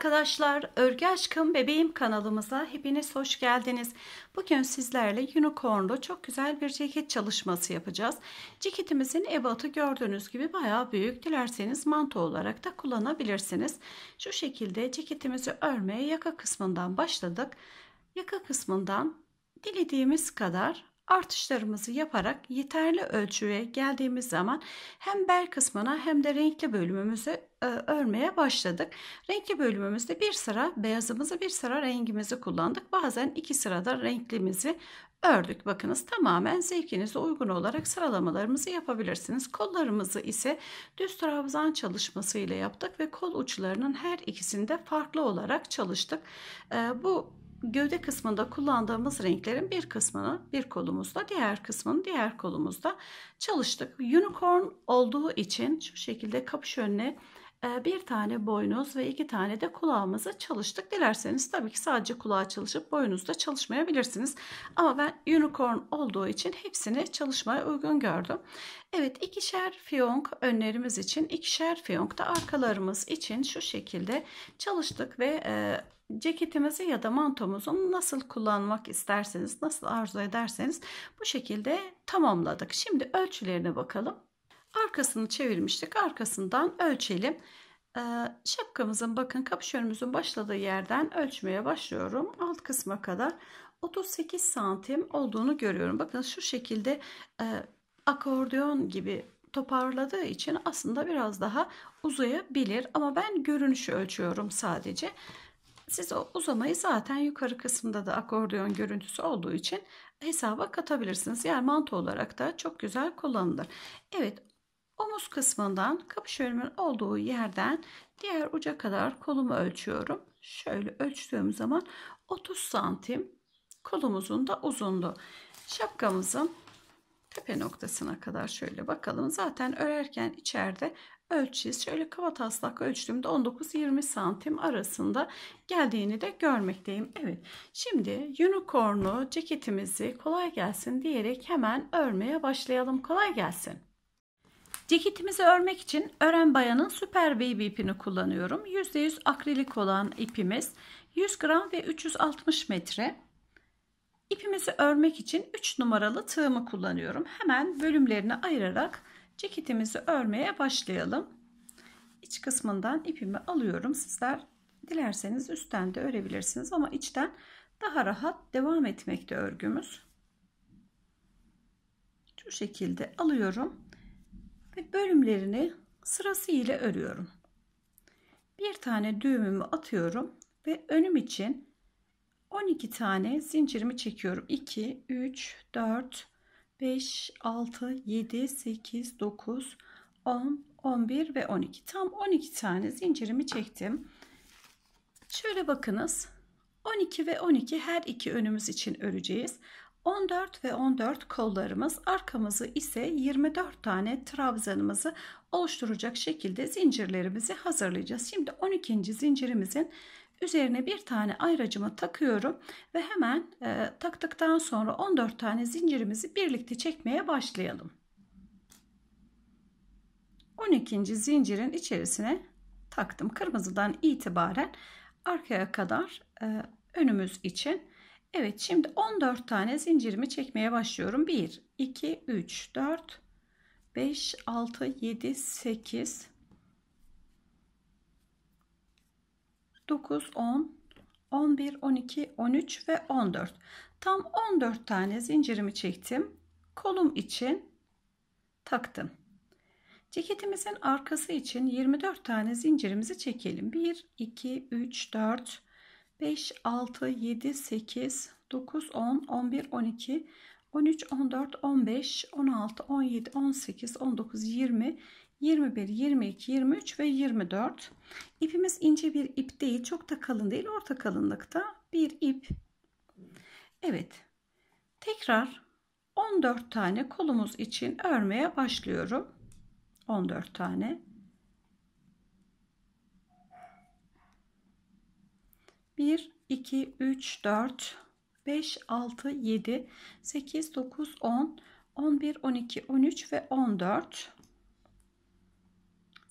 arkadaşlar, Örgü Aşkım Bebeğim kanalımıza hepiniz hoş geldiniz. Bugün sizlerle unicornlu çok güzel bir ceket çalışması yapacağız. Ceketimizin ebatı gördüğünüz gibi bayağı büyük. Dilerseniz manto olarak da kullanabilirsiniz. Şu şekilde ceketimizi örmeye yaka kısmından başladık. Yaka kısmından dilediğimiz kadar artışlarımızı yaparak yeterli ölçüye geldiğimiz zaman hem bel kısmına hem de renkli bölümümüze e, örmeye başladık. Renkli bölümümüzde bir sıra beyazımızı bir sıra rengimizi kullandık. Bazen iki sırada renklimizi ördük. Bakınız tamamen zevkinize uygun olarak sıralamalarımızı yapabilirsiniz. Kollarımızı ise düz trabzan çalışması ile yaptık ve kol uçlarının her ikisinde farklı olarak çalıştık. E, bu gövde kısmında kullandığımız renklerin bir kısmını bir kolumuzda, diğer kısmını diğer kolumuzda çalıştık. Unicorn olduğu için şu şekilde kapış önüne ee, bir tane boynuz ve iki tane de kulağımızı çalıştık. Dilerseniz tabii ki sadece kulağa çalışıp boynuzda çalışmayabilirsiniz. Ama ben unicorn olduğu için hepsini çalışmaya uygun gördüm. Evet ikişer fiyonk önlerimiz için ikişer fiyonk da arkalarımız için şu şekilde çalıştık ve e, ceketimizi ya da mantomuzu nasıl kullanmak isterseniz nasıl arzu ederseniz bu şekilde tamamladık. Şimdi ölçülerine bakalım. Arkasını çevirmiştik. Arkasından ölçelim. Ee, şapkamızın bakın kapşonumuzun başladığı yerden ölçmeye başlıyorum. Alt kısma kadar 38 santim olduğunu görüyorum. Bakın şu şekilde e, akordeon gibi toparladığı için aslında biraz daha uzayabilir. Ama ben görünüşü ölçüyorum sadece. Siz o uzamayı zaten yukarı kısmında da akordeon görüntüsü olduğu için hesaba katabilirsiniz. Yani mantı olarak da çok güzel kullanılır. Evet omuz kısmından kapışörümün olduğu yerden diğer uca kadar kolumu ölçüyorum. Şöyle ölçtüğüm zaman 30 santim kolumuzun da uzundu. Şapkamızın tepe noktasına kadar şöyle bakalım. Zaten örerken içeride ölçeceğiz. Şöyle kaba taslak ölçtüğümde 19-20 santim arasında geldiğini de görmekteyim. Evet şimdi unicorn'u ceketimizi kolay gelsin diyerek hemen örmeye başlayalım. Kolay gelsin. Ceketimizi örmek için Ören Bayan'ın Süper Baby ipini kullanıyorum. %100 akrilik olan ipimiz 100 gram ve 360 metre. İpimizi örmek için 3 numaralı tığımı kullanıyorum. Hemen bölümlerini ayırarak ceketimizi örmeye başlayalım. İç kısmından ipimi alıyorum. Sizler dilerseniz üstten de örebilirsiniz ama içten daha rahat devam etmekte örgümüz. Şu şekilde alıyorum ve bölümlerini sırası ile örüyorum. Bir tane düğümümü atıyorum ve önüm için 12 tane zincirimi çekiyorum. 2, 3, 4, 5, 6, 7, 8, 9, 10, 11 ve 12. Tam 12 tane zincirimi çektim. Şöyle bakınız. 12 ve 12 her iki önümüz için öreceğiz. 14 ve 14 kollarımız arkamızı ise 24 tane trabzanımızı oluşturacak şekilde zincirlerimizi hazırlayacağız. Şimdi 12. zincirimizin üzerine bir tane ayracımı takıyorum ve hemen e, taktıktan sonra 14 tane zincirimizi birlikte çekmeye başlayalım. 12. zincirin içerisine taktım. Kırmızıdan itibaren arkaya kadar e, önümüz için Evet şimdi 14 tane zincirimi çekmeye başlıyorum. 1, 2, 3, 4, 5, 6, 7, 8, 9, 10, 11, 12, 13 ve 14. Tam 14 tane zincirimi çektim. Kolum için taktım. Ceketimizin arkası için 24 tane zincirimizi çekelim. 1, 2, 3, 4, 5, 6, 7, 8, 9, 10, 11, 12, 13, 14, 15, 16, 17, 18, 19, 20, 21, 22, 23 ve 24. ipimiz ince bir ip değil. Çok da kalın değil. Orta kalınlıkta bir ip. Evet. Tekrar 14 tane kolumuz için örmeye başlıyorum. 14 tane. 1, 2, 3, 4, 5, 6, 7, 8, 9, 10, 11, 12, 13 ve 14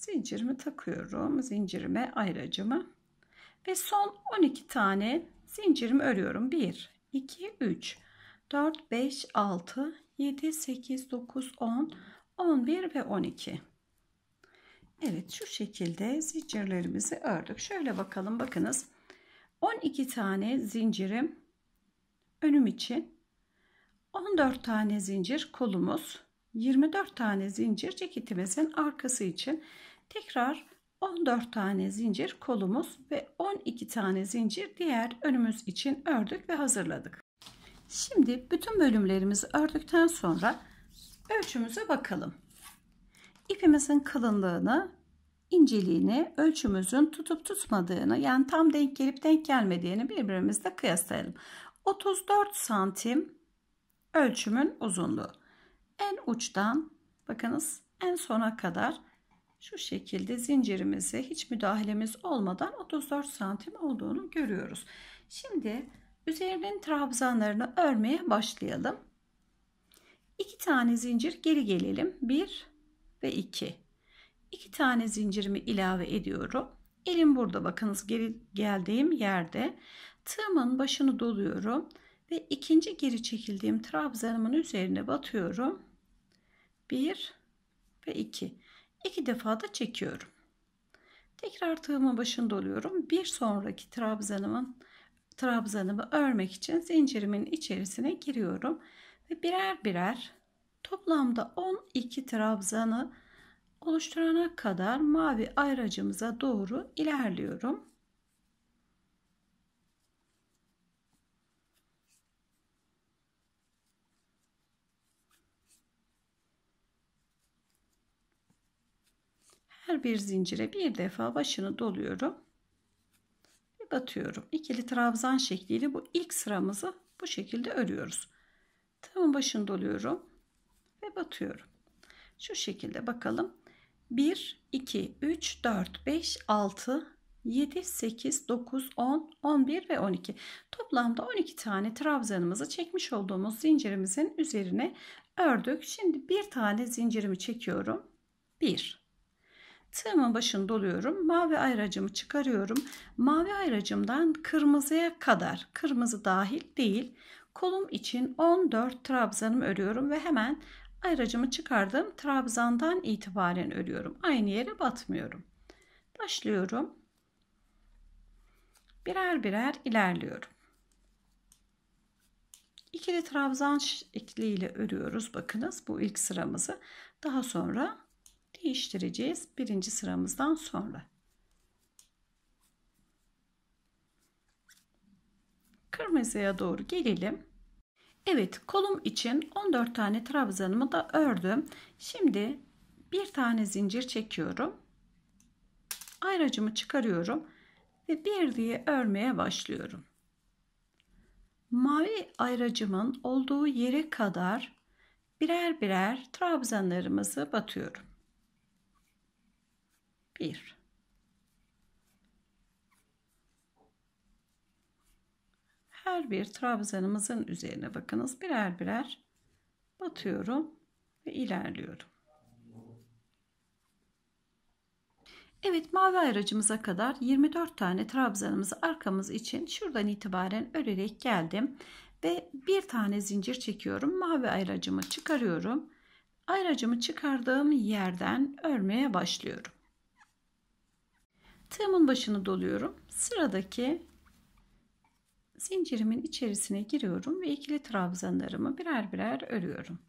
zincirimi takıyorum. Zincirime ayracımı ve son 12 tane zincirimi örüyorum. 1, 2, 3, 4, 5, 6, 7, 8, 9, 10, 11 ve 12. Evet şu şekilde zincirlerimizi ördük. Şöyle bakalım bakınız. 12 tane zincirim önüm için 14 tane zincir kolumuz 24 tane zincir ceketimizin arkası için tekrar 14 tane zincir kolumuz ve 12 tane zincir diğer önümüz için ördük ve hazırladık. Şimdi bütün bölümlerimizi ördükten sonra ölçümüze bakalım. İpimizin kalınlığını inceliğini ölçümüzün tutup tutmadığını yani tam denk gelip denk gelmediğini birbirimizle kıyaslayalım. 34 santim ölçümün uzunluğu. En uçtan bakınız en sona kadar şu şekilde zincirimizi hiç müdahalemiz olmadan 34 santim olduğunu görüyoruz. Şimdi üzerinin trabzanlarını örmeye başlayalım. 2 tane zincir geri gelelim. 1 ve 2. 2 tane zincirimi ilave ediyorum. Elim burada bakınız geri geldiğim yerde tığımın başını doluyorum ve ikinci geri çekildiğim trabzanımın üzerine batıyorum. 1 ve 2. 2 defa da çekiyorum. Tekrar tığımın başını doluyorum. Bir sonraki trabzanımın trabzanımı örmek için zincirimin içerisine giriyorum ve birer birer toplamda 12 trabzanı oluşturana kadar mavi ayracımıza doğru ilerliyorum. Her bir zincire bir defa başını doluyorum. Ve batıyorum. İkili trabzan şekliyle bu ilk sıramızı bu şekilde örüyoruz. Tığımın başını doluyorum ve batıyorum. Şu şekilde bakalım 1, 2, 3, 4, 5, 6, 7, 8, 9, 10, 11 ve 12. Toplamda 12 tane trabzanımızı çekmiş olduğumuz zincirimizin üzerine ördük. Şimdi bir tane zincirimi çekiyorum. 1. Tığımın başını doluyorum. Mavi ayracımı çıkarıyorum. Mavi ayracımdan kırmızıya kadar, kırmızı dahil değil, kolum için 14 trabzanım örüyorum ve hemen Ayracımı çıkardım, trabzandan itibaren örüyorum. Aynı yere batmıyorum. Başlıyorum. Birer birer ilerliyorum. İkili trabzan şekliyle örüyoruz. Bakınız bu ilk sıramızı. Daha sonra değiştireceğiz. Birinci sıramızdan sonra. Kırmızıya doğru gelelim. Evet kolum için 14 tane trabzanımı da ördüm. Şimdi bir tane zincir çekiyorum. Ayracımı çıkarıyorum ve bir diye örmeye başlıyorum. Mavi ayracımın olduğu yere kadar birer birer trabzanlarımızı batıyorum. 1 her bir trabzanımızın üzerine bakınız birer birer batıyorum ve ilerliyorum. Evet mavi ayracımıza kadar 24 tane trabzanımızı arkamız için şuradan itibaren örerek geldim. Ve bir tane zincir çekiyorum. Mavi ayracımı çıkarıyorum. Ayracımı çıkardığım yerden örmeye başlıyorum. Tığımın başını doluyorum. Sıradaki Zincirimin içerisine giriyorum ve ikili trabzanlarımı birer birer örüyorum.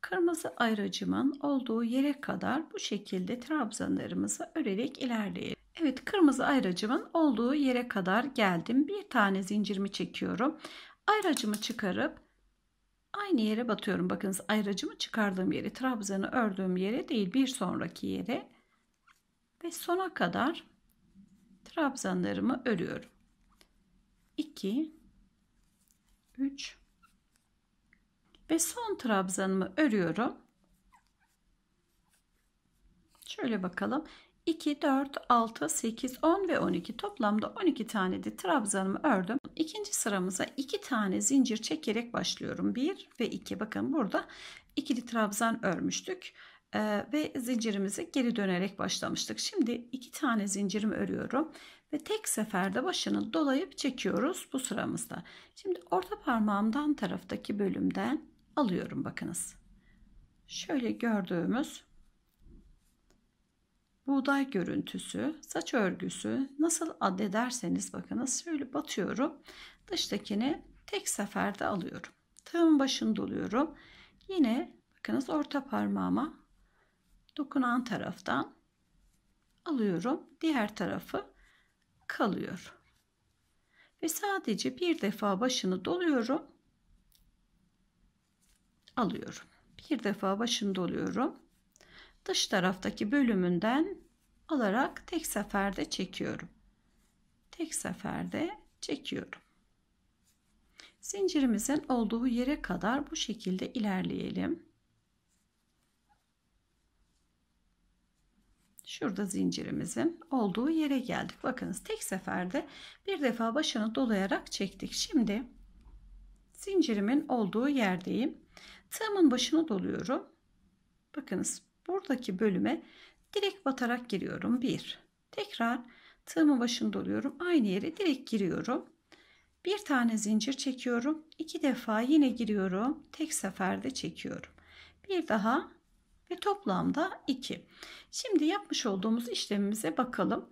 Kırmızı ayracımın olduğu yere kadar bu şekilde trabzanlarımızı örerek ilerleyelim. Evet kırmızı ayracımın olduğu yere kadar geldim. Bir tane zincirimi çekiyorum. Ayracımı çıkarıp aynı yere batıyorum. Bakınız ayracımı çıkardığım yere, trabzanı ördüğüm yere değil bir sonraki yere ve sona kadar trabzanlarımı örüyorum. 2 3 ve son trabzanımı örüyorum. Şöyle bakalım. 2, 4, 6, 8, 10 ve 12 toplamda 12 tane de trabzanımı ördüm. İkinci sıramıza 2 tane zincir çekerek başlıyorum. 1 ve 2 bakın burada ikili trabzan örmüştük ee, ve zincirimizi geri dönerek başlamıştık. Şimdi 2 tane zincirimi örüyorum ve tek seferde başını dolayıp çekiyoruz bu sıramızda. Şimdi orta parmağımdan taraftaki bölümden alıyorum bakınız. Şöyle gördüğümüz buğday görüntüsü, saç örgüsü nasıl addederseniz bakınız şöyle batıyorum. Dıştakini tek seferde alıyorum. Tığın başını doluyorum. Yine bakınız orta parmağıma dokunan taraftan alıyorum. Diğer tarafı kalıyor. Ve sadece bir defa başını doluyorum. Alıyorum. Bir defa başını doluyorum. Dış taraftaki bölümünden alarak tek seferde çekiyorum. Tek seferde çekiyorum. Zincirimizin olduğu yere kadar bu şekilde ilerleyelim. Şurada zincirimizin olduğu yere geldik. Bakınız tek seferde bir defa başını dolayarak çektik. Şimdi zincirimin olduğu yerdeyim. Tığımın başını doluyorum. Bakınız buradaki bölüme direkt batarak giriyorum. Bir. Tekrar tığımın başını doluyorum. Aynı yere direkt giriyorum. Bir tane zincir çekiyorum. İki defa yine giriyorum. Tek seferde çekiyorum. Bir daha ve toplamda 2. Şimdi yapmış olduğumuz işlemimize bakalım.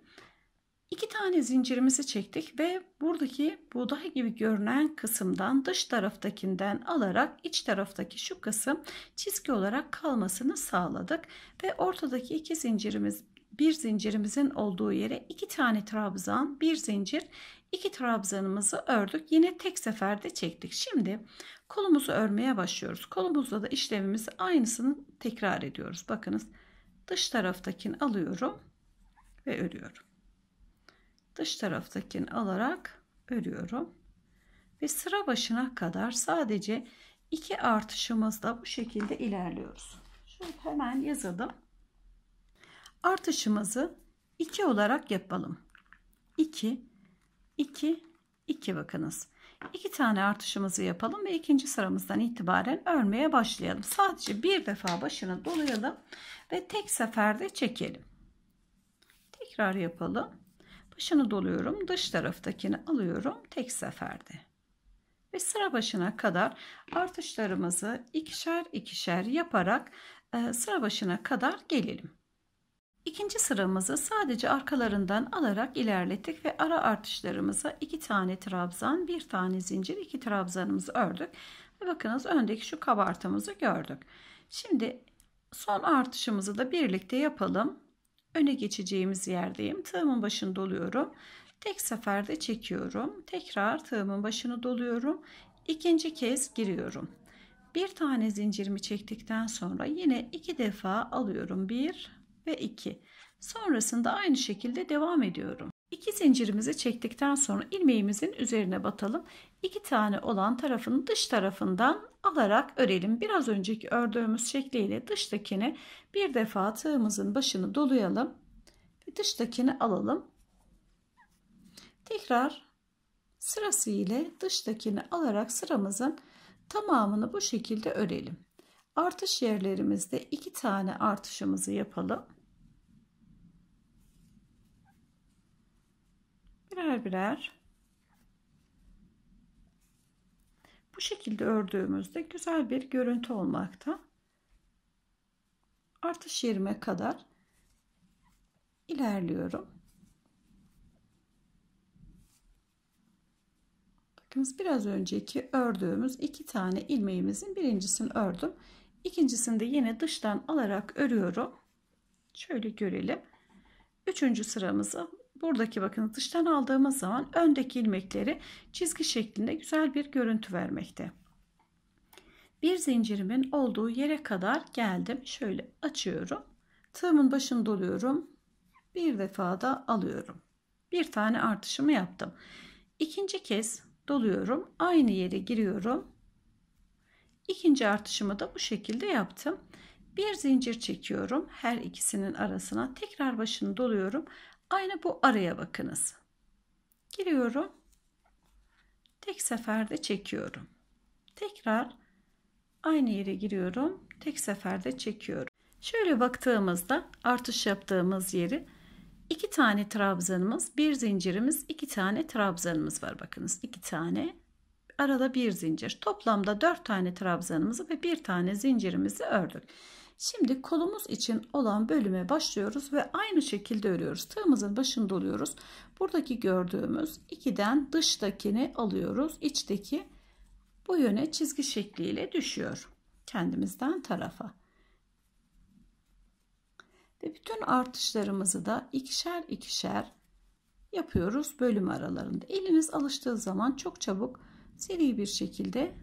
2 tane zincirimizi çektik ve buradaki buğday gibi görünen kısımdan dış taraftakinden alarak iç taraftaki şu kısım çizgi olarak kalmasını sağladık ve ortadaki iki zincirimiz bir zincirimizin olduğu yere iki tane trabzan, bir zincir, iki trabzanımızı ördük. Yine tek seferde çektik. Şimdi Kolumuzu örmeye başlıyoruz. Kolumuzda da işlemimizi aynısını tekrar ediyoruz. Bakınız dış taraftakini alıyorum ve örüyorum. Dış taraftakini alarak örüyorum. Ve sıra başına kadar sadece iki artışımızda bu şekilde ilerliyoruz. Şöyle hemen yazalım. Artışımızı 2 olarak yapalım. 2, 2, 2 bakınız. İki tane artışımızı yapalım ve ikinci sıramızdan itibaren örmeye başlayalım. Sadece bir defa başını dolayalım ve tek seferde çekelim. Tekrar yapalım. Başını doluyorum. Dış taraftakini alıyorum. Tek seferde. Ve sıra başına kadar artışlarımızı ikişer ikişer yaparak e, sıra başına kadar gelelim. İkinci sıramızı sadece arkalarından alarak ilerlettik ve ara artışlarımıza iki tane trabzan, bir tane zincir, iki trabzanımızı ördük. Ve bakınız öndeki şu kabartımızı gördük. Şimdi son artışımızı da birlikte yapalım. Öne geçeceğimiz yerdeyim. Tığımın başını doluyorum. Tek seferde çekiyorum. Tekrar tığımın başını doluyorum. İkinci kez giriyorum. Bir tane zincirimi çektikten sonra yine iki defa alıyorum. Bir, ve 2. Sonrasında aynı şekilde devam ediyorum. 2 zincirimizi çektikten sonra ilmeğimizin üzerine batalım. 2 tane olan tarafın dış tarafından alarak örelim. Biraz önceki ördüğümüz şekliyle dıştakini bir defa tığımızın başını dolayalım. Ve dıştakini alalım. Tekrar sırası ile dıştakini alarak sıramızın tamamını bu şekilde örelim. Artış yerlerimizde iki tane artışımızı yapalım. birer birer bu şekilde ördüğümüzde güzel bir görüntü olmakta. Artış yerime kadar ilerliyorum. Bakınız biraz önceki ördüğümüz iki tane ilmeğimizin birincisini ördüm. İkincisini de yine dıştan alarak örüyorum. Şöyle görelim. Üçüncü sıramızı buradaki bakın dıştan aldığımız zaman öndeki ilmekleri çizgi şeklinde güzel bir görüntü vermekte. Bir zincirimin olduğu yere kadar geldim. Şöyle açıyorum. Tığımın başını doluyorum. Bir defa da alıyorum. Bir tane artışımı yaptım. İkinci kez doluyorum. Aynı yere giriyorum. İkinci artışımı da bu şekilde yaptım. Bir zincir çekiyorum. Her ikisinin arasına tekrar başını doluyorum. Aynı bu araya bakınız. Giriyorum. Tek seferde çekiyorum. Tekrar aynı yere giriyorum. Tek seferde çekiyorum. Şöyle baktığımızda artış yaptığımız yeri iki tane trabzanımız, bir zincirimiz, iki tane trabzanımız var. Bakınız iki tane arada bir zincir. Toplamda dört tane trabzanımızı ve bir tane zincirimizi ördük. Şimdi kolumuz için olan bölüme başlıyoruz ve aynı şekilde örüyoruz. Tığımızın başını doluyoruz. Buradaki gördüğümüz 2'den dıştakini alıyoruz. İçteki bu yöne çizgi şekliyle düşüyor. Kendimizden tarafa. Ve bütün artışlarımızı da ikişer ikişer yapıyoruz bölüm aralarında. Eliniz alıştığı zaman çok çabuk seri bir şekilde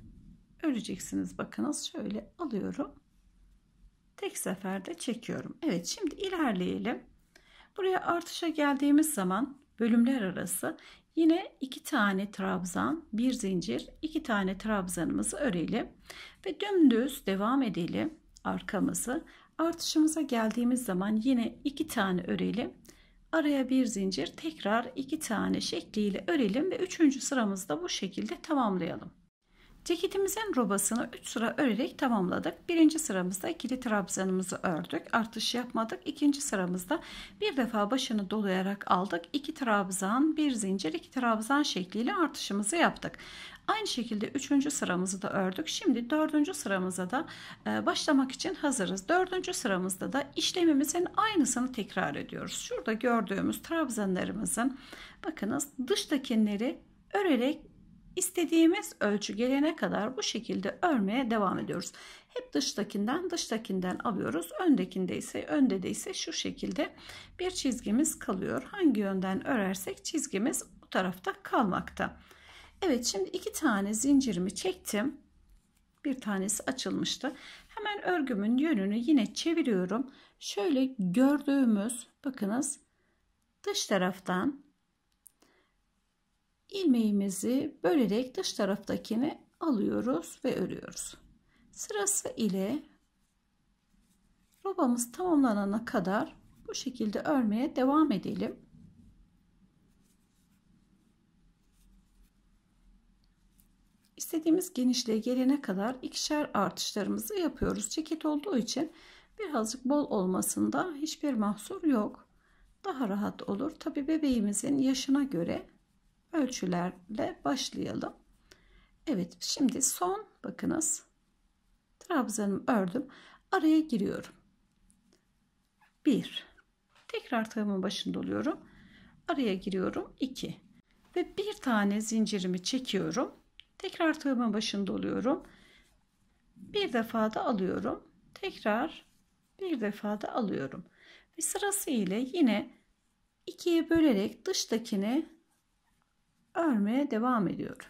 öreceksiniz. Bakınız şöyle alıyorum tek seferde çekiyorum. Evet şimdi ilerleyelim. Buraya artışa geldiğimiz zaman bölümler arası yine iki tane trabzan, bir zincir, iki tane trabzanımızı örelim ve dümdüz devam edelim arkamızı. Artışımıza geldiğimiz zaman yine iki tane örelim. Araya bir zincir, tekrar iki tane şekliyle örelim ve üçüncü sıramızda bu şekilde tamamlayalım. Ceketimizin robasını 3 sıra örerek tamamladık. Birinci sıramızda ikili trabzanımızı ördük. Artış yapmadık. İkinci sıramızda bir defa başını dolayarak aldık. 2 trabzan, bir zincir, iki trabzan şekliyle artışımızı yaptık. Aynı şekilde üçüncü sıramızı da ördük. Şimdi dördüncü sıramıza da e, başlamak için hazırız. Dördüncü sıramızda da işlemimizin aynısını tekrar ediyoruz. Şurada gördüğümüz trabzanlarımızın bakınız dıştakileri örerek İstediğimiz ölçü gelene kadar bu şekilde örmeye devam ediyoruz. Hep dıştakinden dıştakinden alıyoruz. Öndekinde ise önde de ise şu şekilde bir çizgimiz kalıyor. Hangi yönden örersek çizgimiz bu tarafta kalmakta. Evet şimdi iki tane zincirimi çektim. Bir tanesi açılmıştı. Hemen örgümün yönünü yine çeviriyorum. Şöyle gördüğümüz bakınız dış taraftan ilmeğimizi bölerek dış taraftakini alıyoruz ve örüyoruz. Sırası ile robamız tamamlanana kadar bu şekilde örmeye devam edelim. İstediğimiz genişliğe gelene kadar ikişer artışlarımızı yapıyoruz. Ceket olduğu için birazcık bol olmasında hiçbir mahsur yok. Daha rahat olur. Tabi bebeğimizin yaşına göre ölçülerle başlayalım. Evet şimdi son bakınız trabzanımı ördüm. Araya giriyorum. 1 tekrar tığımın başında oluyorum. Araya giriyorum 2 ve bir tane zincirimi çekiyorum. Tekrar tığımın başında oluyorum. Bir defa da alıyorum. Tekrar bir defa da alıyorum. Ve sırası ile yine ikiye bölerek dıştakini örmeye devam ediyorum.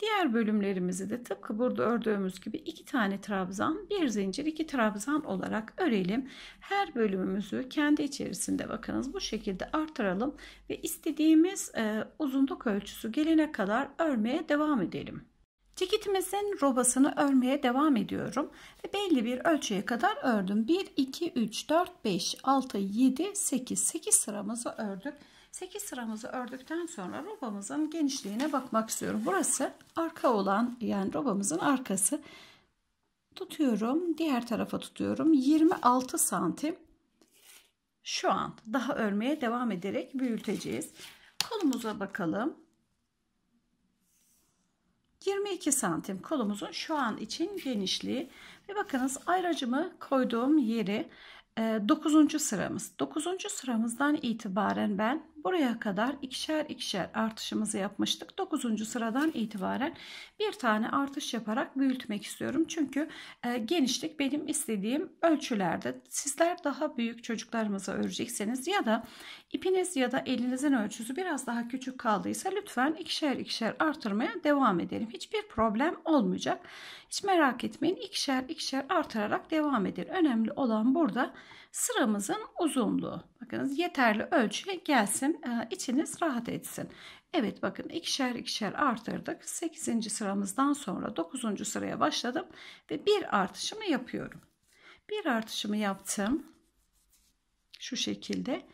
Diğer bölümlerimizi de tıpkı burada ördüğümüz gibi iki tane trabzan, bir zincir, iki trabzan olarak örelim. Her bölümümüzü kendi içerisinde bakınız bu şekilde artıralım ve istediğimiz e, uzunluk ölçüsü gelene kadar örmeye devam edelim. Ceketimizin robasını örmeye devam ediyorum. Ve belli bir ölçüye kadar ördüm. 1, 2, 3, 4, 5, 6, 7, 8. 8 sıramızı ördük. 8 sıramızı ördükten sonra robamızın genişliğine bakmak istiyorum. Burası arka olan yani robamızın arkası. Tutuyorum. Diğer tarafa tutuyorum. 26 santim. Şu an daha örmeye devam ederek büyüteceğiz. Kolumuza bakalım. 22 santim kolumuzun şu an için genişliği ve bakınız ayracımı koyduğum yeri 9. E, sıramız 9. sıramızdan itibaren ben Buraya kadar ikişer ikişer artışımızı yapmıştık. 9. sıradan itibaren bir tane artış yaparak büyütmek istiyorum. Çünkü e, genişlik benim istediğim ölçülerde. Sizler daha büyük çocuklarımıza örecekseniz ya da ipiniz ya da elinizin ölçüsü biraz daha küçük kaldıysa lütfen ikişer ikişer artırmaya devam edelim. Hiçbir problem olmayacak. Hiç merak etmeyin. İkişer ikişer artırarak devam edin. Önemli olan burada Sıramızın uzunluğu. Bakınız yeterli ölçüye gelsin. E, içiniz rahat etsin. Evet bakın ikişer ikişer artırdık. 8. sıramızdan sonra 9. sıraya başladım. Ve bir artışımı yapıyorum. Bir artışımı yaptım. Şu şekilde.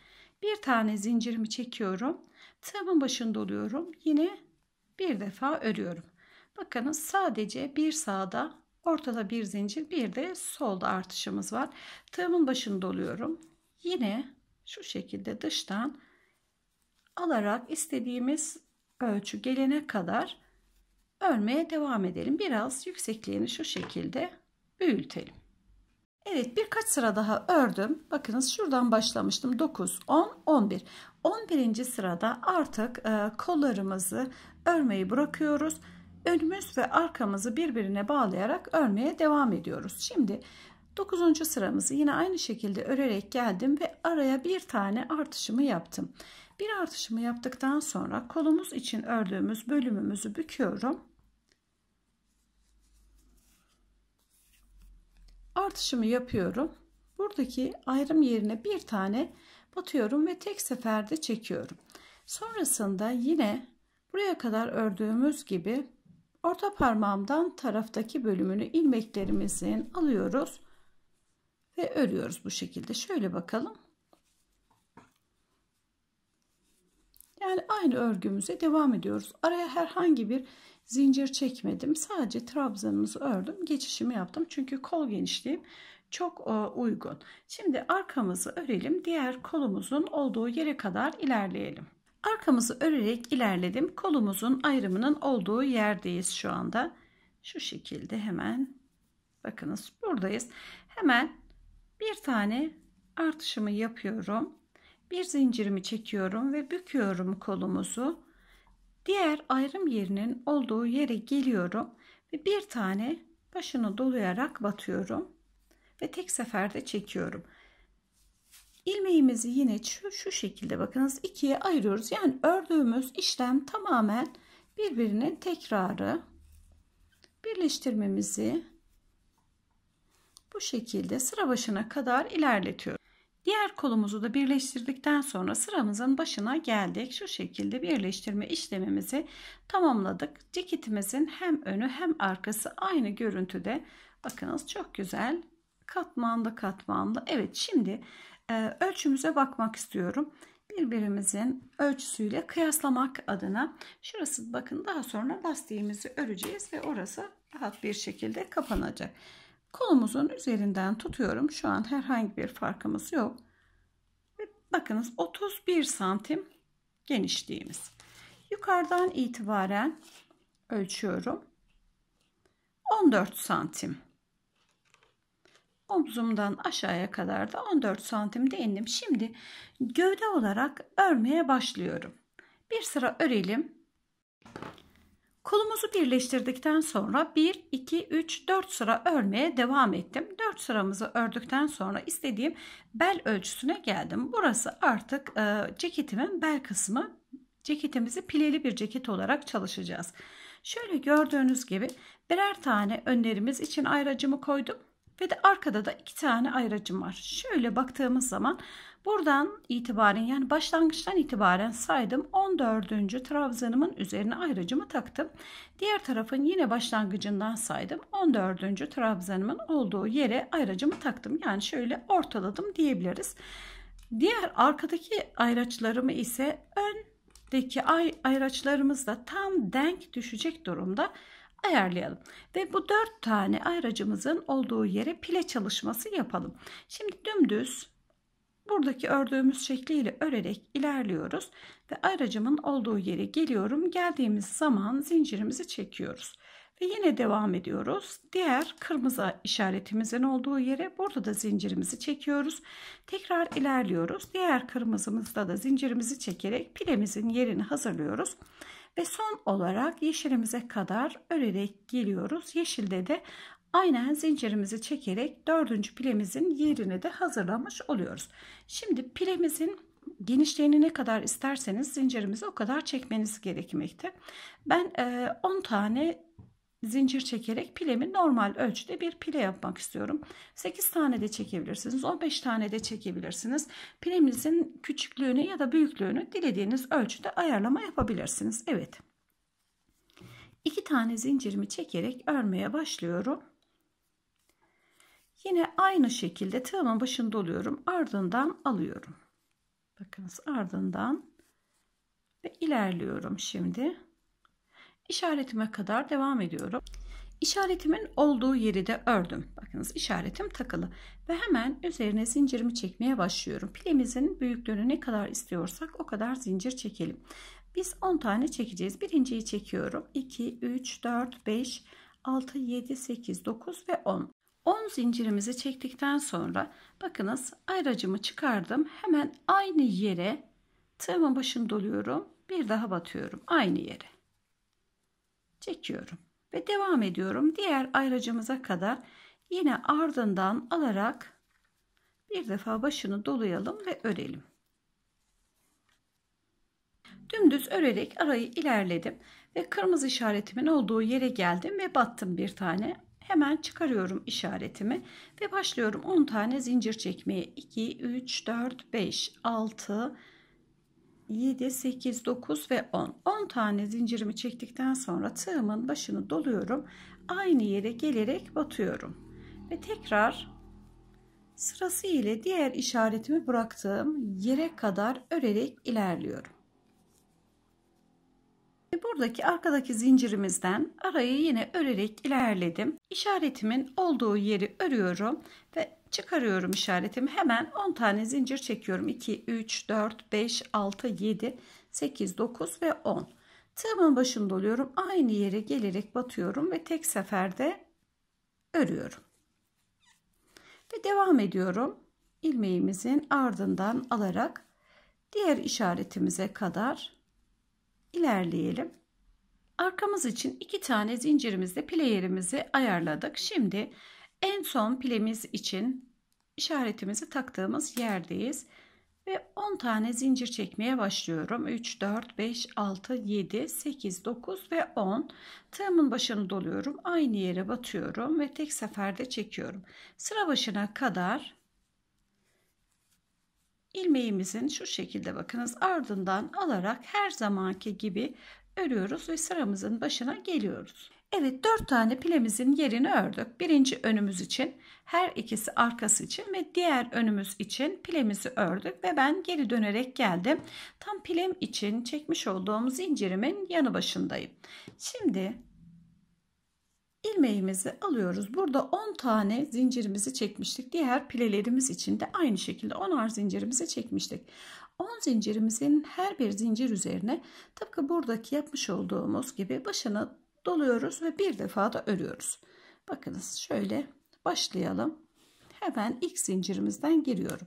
Bir tane zincirimi çekiyorum. Tığımın başında oluyorum. Yine bir defa örüyorum. Bakınız sadece bir sağda Ortada bir zincir bir de solda artışımız var. Tığımın başını doluyorum. Yine şu şekilde dıştan alarak istediğimiz ölçü gelene kadar örmeye devam edelim. Biraz yüksekliğini şu şekilde büyütelim. Evet birkaç sıra daha ördüm. Bakınız şuradan başlamıştım. 9, 10, 11. 11. sırada artık e, kollarımızı örmeyi bırakıyoruz önümüz ve arkamızı birbirine bağlayarak örmeye devam ediyoruz. Şimdi 9. sıramızı yine aynı şekilde örerek geldim ve araya bir tane artışımı yaptım. Bir artışımı yaptıktan sonra kolumuz için ördüğümüz bölümümüzü büküyorum. Artışımı yapıyorum. Buradaki ayrım yerine bir tane batıyorum ve tek seferde çekiyorum. Sonrasında yine buraya kadar ördüğümüz gibi Orta parmağımdan taraftaki bölümünü ilmeklerimizin alıyoruz ve örüyoruz bu şekilde. Şöyle bakalım. Yani aynı örgümüze devam ediyoruz. Araya herhangi bir zincir çekmedim. Sadece trabzanımızı ördüm. Geçişimi yaptım. Çünkü kol genişliğim çok e, uygun. Şimdi arkamızı örelim. Diğer kolumuzun olduğu yere kadar ilerleyelim. Arkamızı örerek ilerledim. Kolumuzun ayrımının olduğu yerdeyiz şu anda. Şu şekilde hemen bakınız buradayız. Hemen bir tane artışımı yapıyorum. Bir zincirimi çekiyorum ve büküyorum kolumuzu. Diğer ayrım yerinin olduğu yere geliyorum ve bir tane başını dolayarak batıyorum ve tek seferde çekiyorum ilmeğimizi yine şu, şu şekilde bakınız ikiye ayırıyoruz. Yani ördüğümüz işlem tamamen birbirinin tekrarı. Birleştirmemizi bu şekilde sıra başına kadar ilerletiyoruz. Diğer kolumuzu da birleştirdikten sonra sıramızın başına geldik. Şu şekilde birleştirme işlemimizi tamamladık. Ceketimizin hem önü hem arkası aynı görüntüde. Bakınız çok güzel katmanlı katmanlı. Evet şimdi ee, ölçümüze bakmak istiyorum. Birbirimizin ölçüsüyle kıyaslamak adına. Şurası bakın daha sonra lastiğimizi öreceğiz ve orası rahat bir şekilde kapanacak. Kolumuzun üzerinden tutuyorum. Şu an herhangi bir farkımız yok. Ve bakınız 31 santim genişliğimiz. Yukarıdan itibaren ölçüyorum. 14 santim omzumdan aşağıya kadar da 14 santim değindim. Şimdi gövde olarak örmeye başlıyorum. Bir sıra örelim. Kolumuzu birleştirdikten sonra 1, 2, 3, 4 sıra örmeye devam ettim. 4 sıramızı ördükten sonra istediğim bel ölçüsüne geldim. Burası artık e, ceketimin bel kısmı. Ceketimizi pileli bir ceket olarak çalışacağız. Şöyle gördüğünüz gibi birer tane önlerimiz için ayracımı koydum. Ve de arkada da iki tane ayracım var. Şöyle baktığımız zaman buradan itibaren yani başlangıçtan itibaren saydım. 14. trabzanımın üzerine ayracımı taktım. Diğer tarafın yine başlangıcından saydım. 14. trabzanımın olduğu yere ayracımı taktım. Yani şöyle ortaladım diyebiliriz. Diğer arkadaki ayraçlarımı ise öndeki ay ayraçlarımızla tam denk düşecek durumda ayarlayalım. Ve bu dört tane ayracımızın olduğu yere pile çalışması yapalım. Şimdi dümdüz buradaki ördüğümüz şekliyle örerek ilerliyoruz ve ayracımın olduğu yere geliyorum. Geldiğimiz zaman zincirimizi çekiyoruz. Ve yine devam ediyoruz. Diğer kırmızı işaretimizin olduğu yere burada da zincirimizi çekiyoruz. Tekrar ilerliyoruz. Diğer kırmızımızda da zincirimizi çekerek pilemizin yerini hazırlıyoruz. Ve son olarak yeşilimize kadar örerek geliyoruz. Yeşilde de aynen zincirimizi çekerek dördüncü pilemizin yerini de hazırlamış oluyoruz. Şimdi pilemizin genişliğini ne kadar isterseniz zincirimizi o kadar çekmeniz gerekmekte. Ben 10 e, tane zincir çekerek pilemi normal ölçüde bir pile yapmak istiyorum. 8 tane de çekebilirsiniz. 15 tane de çekebilirsiniz. Pileminizin küçüklüğünü ya da büyüklüğünü dilediğiniz ölçüde ayarlama yapabilirsiniz. Evet. 2 tane zincirimi çekerek örmeye başlıyorum. Yine aynı şekilde tığımın başında oluyorum. Ardından alıyorum. Bakınız ardından ve ilerliyorum şimdi işaretime kadar devam ediyorum. İşaretimin olduğu yeri de ördüm. Bakınız işaretim takılı ve hemen üzerine zincirimi çekmeye başlıyorum. Pilemizin büyüklüğünü ne kadar istiyorsak o kadar zincir çekelim. Biz 10 tane çekeceğiz. Birinciyi çekiyorum. 2, 3, 4, 5, 6, 7, 8, 9 ve 10. 10 zincirimizi çektikten sonra bakınız ayracımı çıkardım. Hemen aynı yere tığımın başını doluyorum. Bir daha batıyorum aynı yere çekiyorum ve devam ediyorum. Diğer ayracımıza kadar yine ardından alarak bir defa başını dolayalım ve örelim. Dümdüz örerek arayı ilerledim ve kırmızı işaretimin olduğu yere geldim ve battım bir tane. Hemen çıkarıyorum işaretimi ve başlıyorum 10 tane zincir çekmeye. 2, 3, 4, 5, 6, 7, 7, 8, 9 ve 10. 10 tane zincirimi çektikten sonra tığımın başını doluyorum. Aynı yere gelerek batıyorum. Ve tekrar sırası ile diğer işaretimi bıraktığım yere kadar örerek ilerliyorum. Ve buradaki arkadaki zincirimizden arayı yine örerek ilerledim. İşaretimin olduğu yeri örüyorum ve çıkarıyorum işaretimi hemen 10 tane zincir çekiyorum 2 3 4 5 6 7 8 9 ve 10 tığımın başında oluyorum aynı yere gelerek batıyorum ve tek seferde örüyorum ve devam ediyorum ilmeğimizin ardından alarak diğer işaretimize kadar ilerleyelim arkamız için iki tane zincirimizde pleyerimizi ayarladık şimdi en son pilemiz için işaretimizi taktığımız yerdeyiz. Ve 10 tane zincir çekmeye başlıyorum. 3, 4, 5, 6, 7, 8, 9 ve 10. Tığımın başını doluyorum. Aynı yere batıyorum ve tek seferde çekiyorum. Sıra başına kadar ilmeğimizin şu şekilde bakınız ardından alarak her zamanki gibi örüyoruz ve sıramızın başına geliyoruz. Evet dört tane pilemizin yerini ördük. Birinci önümüz için her ikisi arkası için ve diğer önümüz için pilemizi ördük ve ben geri dönerek geldim. Tam pilem için çekmiş olduğum zincirimin yanı başındayım. Şimdi ilmeğimizi alıyoruz. Burada 10 tane zincirimizi çekmiştik. Diğer pilelerimiz için de aynı şekilde 10'ar zincirimizi çekmiştik. 10 zincirimizin her bir zincir üzerine tıpkı buradaki yapmış olduğumuz gibi başını doluyoruz ve bir defa da örüyoruz. Bakınız şöyle başlayalım. Hemen ilk zincirimizden giriyorum.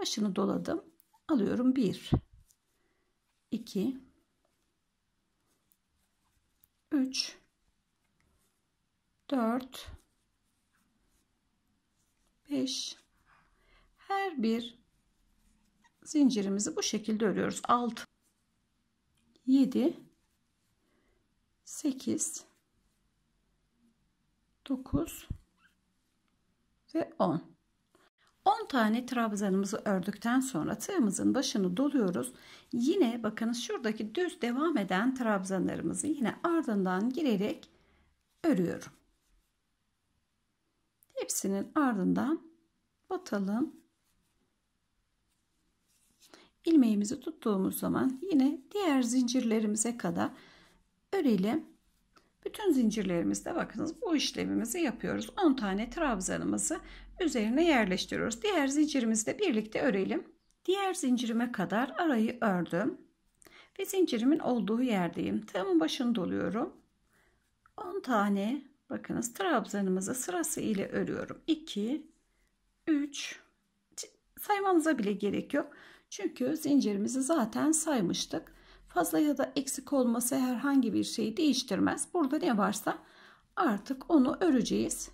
Başını doladım. Alıyorum 1 2 3 4 5 her bir zincirimizi bu şekilde örüyoruz. 6 7 8 9 ve 10 10 tane trabzanımızı ördükten sonra tığımızın başını doluyoruz. Yine bakınız şuradaki düz devam eden trabzanlarımızı yine ardından girerek örüyorum. Hepsinin ardından batalım. Ilmeğimizi tuttuğumuz zaman yine diğer zincirlerimize kadar Örelim. Bütün zincirlerimizde bakınız bu işlemimizi yapıyoruz. 10 tane trabzanımızı üzerine yerleştiriyoruz. Diğer zincirimizde birlikte örelim. Diğer zincirime kadar arayı ördüm. Ve zincirimin olduğu yerdeyim. Tığımın başını doluyorum. 10 tane bakınız trabzanımızı sırası ile örüyorum. 2 3 saymanıza bile gerek yok. Çünkü zincirimizi zaten saymıştık. Fazla ya da eksik olması herhangi bir şeyi değiştirmez. Burada ne varsa artık onu öreceğiz.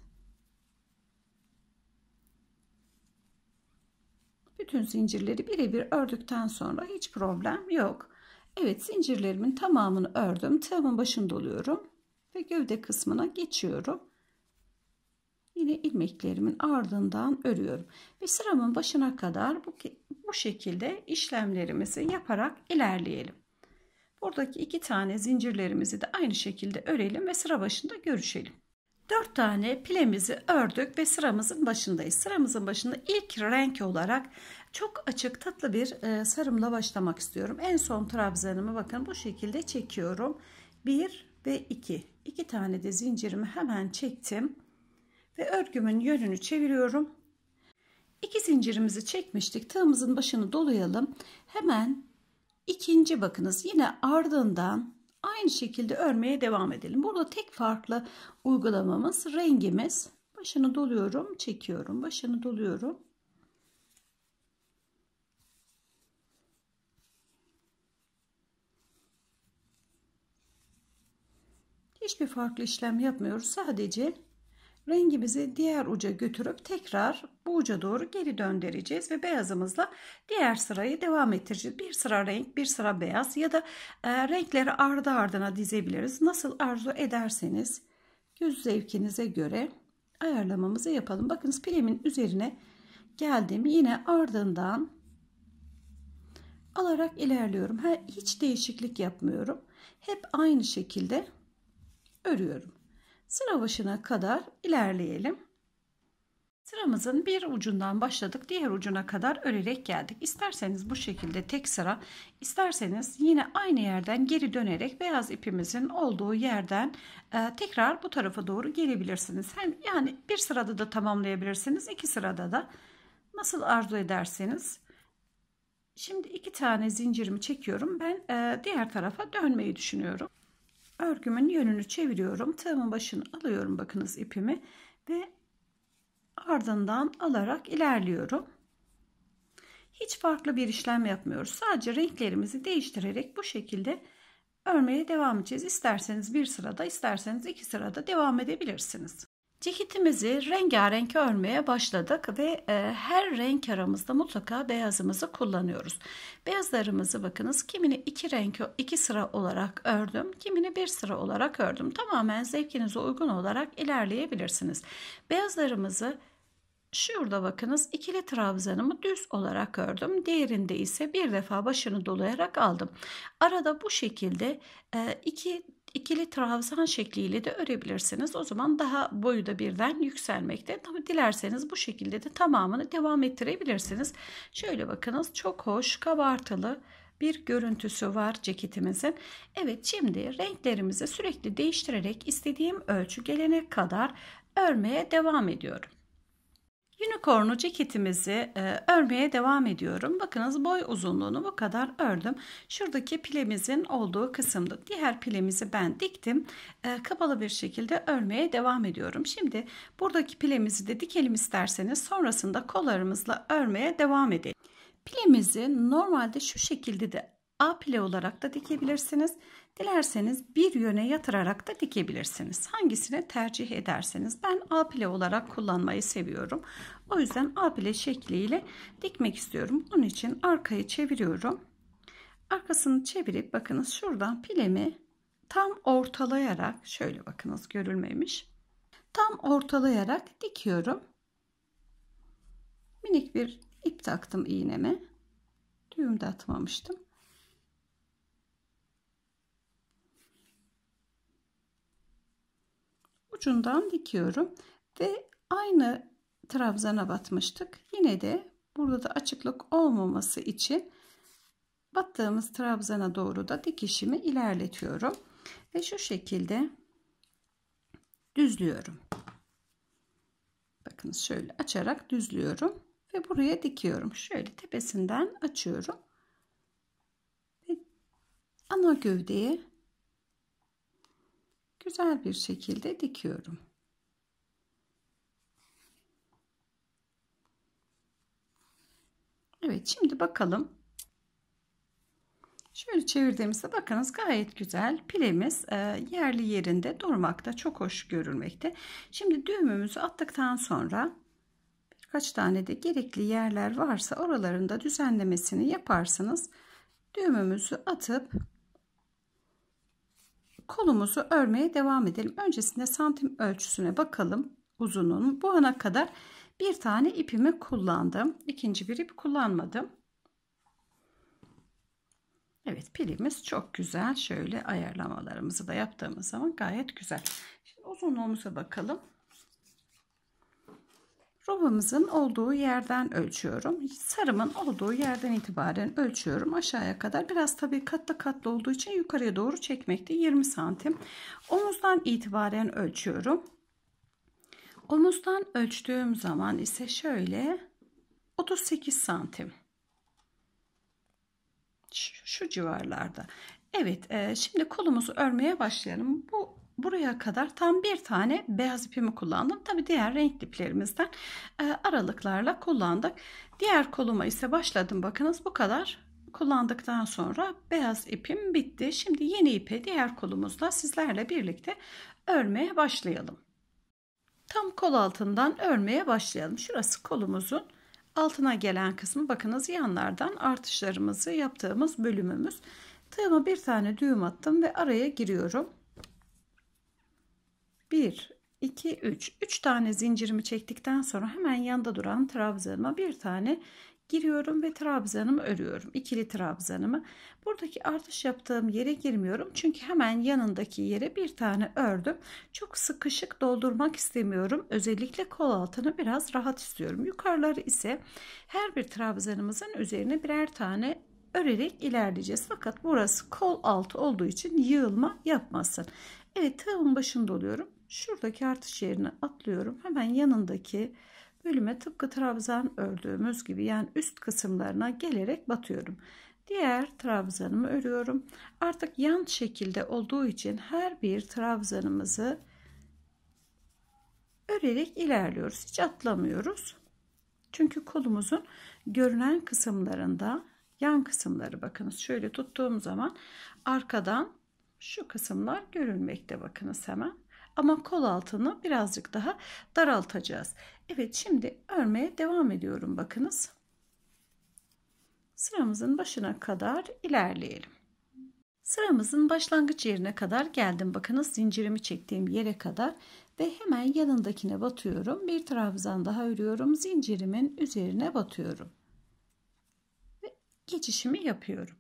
Bütün zincirleri birebir ördükten sonra hiç problem yok. Evet zincirlerimin tamamını ördüm. Tığımın başını doluyorum ve gövde kısmına geçiyorum. Yine ilmeklerimin ardından örüyorum. Ve sıramın başına kadar bu, bu şekilde işlemlerimizi yaparak ilerleyelim. Buradaki iki tane zincirlerimizi de aynı şekilde örelim ve sıra başında görüşelim. Dört tane pilemizi ördük ve sıramızın başındayız. Sıramızın başında ilk renk olarak çok açık tatlı bir e, sarımla başlamak istiyorum. En son trabzanımı bakın bu şekilde çekiyorum. Bir ve iki. İki tane de zincirimi hemen çektim. Ve örgümün yönünü çeviriyorum. İki zincirimizi çekmiştik. Tığımızın başını dolayalım. Hemen İkinci bakınız yine ardından aynı şekilde örmeye devam edelim. Burada tek farklı uygulamamız rengimiz. Başını doluyorum, çekiyorum. Başını doluyorum. Hiçbir farklı işlem yapmıyoruz. Sadece rengimizi diğer uca götürüp tekrar bu uca doğru geri döndüreceğiz ve beyazımızla diğer sırayı devam ettireceğiz. Bir sıra renk, bir sıra beyaz ya da e, renkleri ardı ardına dizebiliriz. Nasıl arzu ederseniz göz zevkinize göre ayarlamamızı yapalım. Bakınız pilemin üzerine geldim. Yine ardından alarak ilerliyorum. Hiç değişiklik yapmıyorum. Hep aynı şekilde örüyorum sıra başına kadar ilerleyelim. Sıramızın bir ucundan başladık diğer ucuna kadar örerek geldik. İsterseniz bu şekilde tek sıra isterseniz yine aynı yerden geri dönerek beyaz ipimizin olduğu yerden e, tekrar bu tarafa doğru gelebilirsiniz. Hem yani bir sırada da tamamlayabilirsiniz iki sırada da nasıl arzu ederseniz. Şimdi iki tane zincirimi çekiyorum ben e, diğer tarafa dönmeyi düşünüyorum örgümün yönünü çeviriyorum. Tığımın başını alıyorum bakınız ipimi ve ardından alarak ilerliyorum. Hiç farklı bir işlem yapmıyoruz. Sadece renklerimizi değiştirerek bu şekilde örmeye devam edeceğiz. İsterseniz bir sırada, isterseniz iki sırada devam edebilirsiniz. Ceketimizi rengarenk örmeye başladık ve e, her renk aramızda mutlaka beyazımızı kullanıyoruz. Beyazlarımızı bakınız kimini iki renk iki sıra olarak ördüm, kimini bir sıra olarak ördüm. Tamamen zevkinize uygun olarak ilerleyebilirsiniz. Beyazlarımızı Şurada bakınız ikili trabzanımı düz olarak ördüm. Diğerinde ise bir defa başını dolayarak aldım. Arada bu şekilde e, iki ikili trabzan şekliyle de örebilirsiniz. O zaman daha boyu da birden yükselmekte. Tabi dilerseniz bu şekilde de tamamını devam ettirebilirsiniz. Şöyle bakınız çok hoş kabartılı bir görüntüsü var ceketimizin. Evet şimdi renklerimizi sürekli değiştirerek istediğim ölçü gelene kadar örmeye devam ediyorum. Unicorn'u ceketimizi e, örmeye devam ediyorum. Bakınız boy uzunluğunu bu kadar ördüm. Şuradaki pilemizin olduğu kısımda diğer pilemizi ben diktim. E, kapalı bir şekilde örmeye devam ediyorum. Şimdi buradaki pilemizi de dikelim isterseniz sonrasında kollarımızla örmeye devam edelim. Pilemizi normalde şu şekilde de A pile olarak da dikebilirsiniz Dilerseniz bir yöne yatırarak da dikebilirsiniz. Hangisine tercih ederseniz. Ben apile olarak kullanmayı seviyorum. O yüzden apile şekliyle dikmek istiyorum. Bunun için arkayı çeviriyorum. Arkasını çevirip bakınız şuradan pilemi tam ortalayarak şöyle bakınız görülmemiş. Tam ortalayarak dikiyorum. Minik bir ip taktım iğneme. Düğüm de atmamıştım. ucundan dikiyorum ve aynı trabzana batmıştık. Yine de burada da açıklık olmaması için battığımız trabzana doğru da dikişimi ilerletiyorum ve şu şekilde düzlüyorum. Bakın şöyle açarak düzlüyorum ve buraya dikiyorum. Şöyle tepesinden açıyorum. Ve ana gövdeye güzel bir şekilde dikiyorum. Evet şimdi bakalım. Şöyle çevirdiğimizde bakınız gayet güzel pilemiz e, yerli yerinde durmakta çok hoş görülmekte. Şimdi düğümümüzü attıktan sonra birkaç tane de gerekli yerler varsa oralarında düzenlemesini yaparsınız. Düğümümüzü atıp kolumuzu örmeye devam edelim. Öncesinde santim ölçüsüne bakalım uzunluğunun. Bu ana kadar bir tane ipimi kullandım. İkinci bir ip kullanmadım. Evet pilimiz çok güzel. Şöyle ayarlamalarımızı da yaptığımız zaman gayet güzel. Şimdi uzunluğumuza bakalım. Robamızın olduğu yerden ölçüyorum. Sarımın olduğu yerden itibaren ölçüyorum. Aşağıya kadar biraz tabii katlı katlı olduğu için yukarıya doğru çekmekte 20 santim. Omuzdan itibaren ölçüyorum. Omuzdan ölçtüğüm zaman ise şöyle 38 santim. Şu, şu civarlarda. Evet e, şimdi kolumuzu örmeye başlayalım. Bu buraya kadar tam bir tane beyaz ipimi kullandım. Tabi diğer renkli iplerimizden e, aralıklarla kullandık. Diğer koluma ise başladım. Bakınız bu kadar kullandıktan sonra beyaz ipim bitti. Şimdi yeni ipe diğer kolumuzla sizlerle birlikte örmeye başlayalım. Tam kol altından örmeye başlayalım. Şurası kolumuzun altına gelen kısmı. Bakınız yanlardan artışlarımızı yaptığımız bölümümüz. Tığıma bir tane düğüm attım ve araya giriyorum. 1, 2, 3. 3 tane zincirimi çektikten sonra hemen yanında duran trabzanıma bir tane giriyorum ve trabzanımı örüyorum. ikili trabzanımı. Buradaki artış yaptığım yere girmiyorum. Çünkü hemen yanındaki yere bir tane ördüm. Çok sıkışık doldurmak istemiyorum. Özellikle kol altını biraz rahat istiyorum. Yukarıları ise her bir trabzanımızın üzerine birer tane örerek ilerleyeceğiz. Fakat burası kol altı olduğu için yığılma yapmasın. Evet tığımın başında oluyorum şuradaki artış yerine atlıyorum. Hemen yanındaki bölüme tıpkı trabzan ördüğümüz gibi yani üst kısımlarına gelerek batıyorum. Diğer trabzanımı örüyorum. Artık yan şekilde olduğu için her bir trabzanımızı örerek ilerliyoruz. Hiç atlamıyoruz. Çünkü kolumuzun görünen kısımlarında yan kısımları bakınız. Şöyle tuttuğum zaman arkadan şu kısımlar görünmekte bakınız hemen ama kol altını birazcık daha daraltacağız. Evet şimdi örmeye devam ediyorum bakınız. Sıramızın başına kadar ilerleyelim. Sıramızın başlangıç yerine kadar geldim. Bakınız zincirimi çektiğim yere kadar ve hemen yanındakine batıyorum. Bir trabzan daha örüyorum. Zincirimin üzerine batıyorum. Ve geçişimi yapıyorum.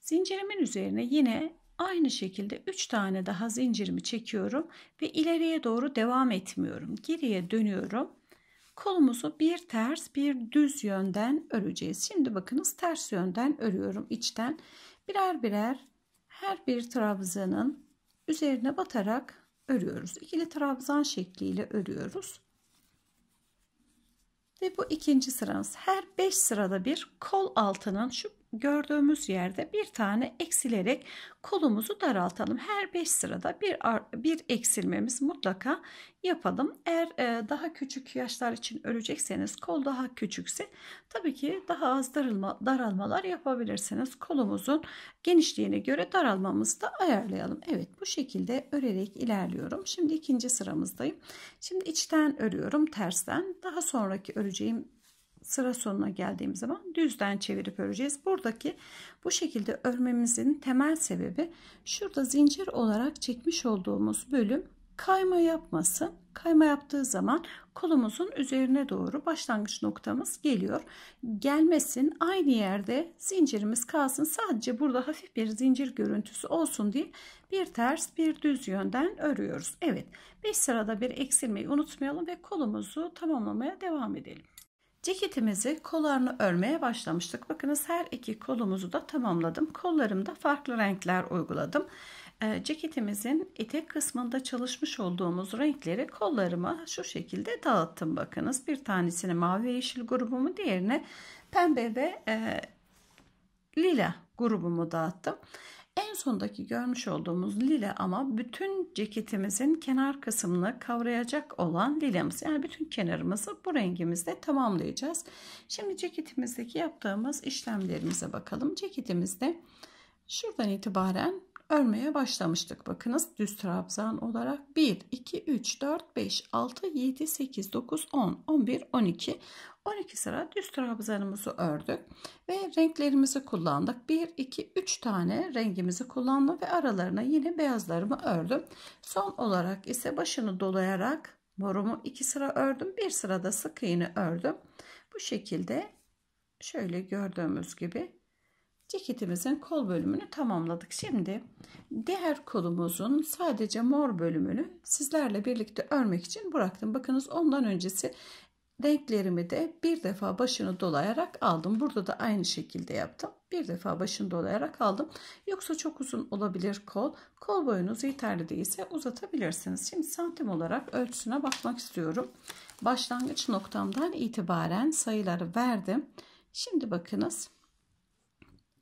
Zincirimin üzerine yine Aynı şekilde 3 tane daha zincirimi çekiyorum ve ileriye doğru devam etmiyorum. Geriye dönüyorum. Kolumuzu bir ters bir düz yönden öreceğiz. Şimdi bakınız ters yönden örüyorum içten. Birer birer her bir trabzanın üzerine batarak örüyoruz. İkili trabzan şekliyle örüyoruz. Ve bu ikinci sıramız. Her 5 sırada bir kol altının şu gördüğümüz yerde bir tane eksilerek kolumuzu daraltalım. Her 5 sırada bir, bir eksilmemiz mutlaka yapalım. Eğer e, daha küçük yaşlar için örecekseniz, kol daha küçükse tabii ki daha az daralma, daralmalar yapabilirsiniz. Kolumuzun genişliğine göre daralmamızı da ayarlayalım. Evet bu şekilde örerek ilerliyorum. Şimdi ikinci sıramızdayım. Şimdi içten örüyorum tersten. Daha sonraki öreceğim sıra sonuna geldiğimiz zaman düzden çevirip öreceğiz. Buradaki bu şekilde örmemizin temel sebebi şurada zincir olarak çekmiş olduğumuz bölüm kayma yapmasın. Kayma yaptığı zaman kolumuzun üzerine doğru başlangıç noktamız geliyor. Gelmesin aynı yerde zincirimiz kalsın. Sadece burada hafif bir zincir görüntüsü olsun diye bir ters bir düz yönden örüyoruz. Evet 5 sırada bir eksilmeyi unutmayalım ve kolumuzu tamamlamaya devam edelim. Ceketimizi kollarını örmeye başlamıştık. Bakınız her iki kolumuzu da tamamladım. Kollarımda farklı renkler uyguladım. Ee, ceketimizin etek kısmında çalışmış olduğumuz renkleri kollarıma şu şekilde dağıttım. Bakınız bir tanesini mavi yeşil grubumu diğerine pembe ve e, lila grubumu dağıttım. En sondaki görmüş olduğumuz lila ama bütün ceketimizin kenar kısmını kavrayacak olan lilamız. Yani bütün kenarımızı bu rengimizle tamamlayacağız. Şimdi ceketimizdeki yaptığımız işlemlerimize bakalım. Ceketimizde şuradan itibaren örmeye başlamıştık. Bakınız düz trabzan olarak 1, 2, 3, 4, 5, 6, 7, 8, 9, 10, 11, 12. 12 sıra düz trabzanımızı ördük ve renklerimizi kullandık. 1, 2, 3 tane rengimizi kullandım ve aralarına yine beyazlarımı ördüm. Son olarak ise başını dolayarak morumu 2 sıra ördüm. 1 sırada sık iğne ördüm. Bu şekilde şöyle gördüğümüz gibi ceketimizin kol bölümünü tamamladık. Şimdi diğer kolumuzun sadece mor bölümünü sizlerle birlikte örmek için bıraktım. Bakınız ondan öncesi renklerimi de bir defa başını dolayarak aldım. Burada da aynı şekilde yaptım. Bir defa başını dolayarak aldım. Yoksa çok uzun olabilir kol. Kol boyunuz yeterli değilse uzatabilirsiniz. Şimdi santim olarak ölçüsüne bakmak istiyorum. Başlangıç noktamdan itibaren sayıları verdim. Şimdi bakınız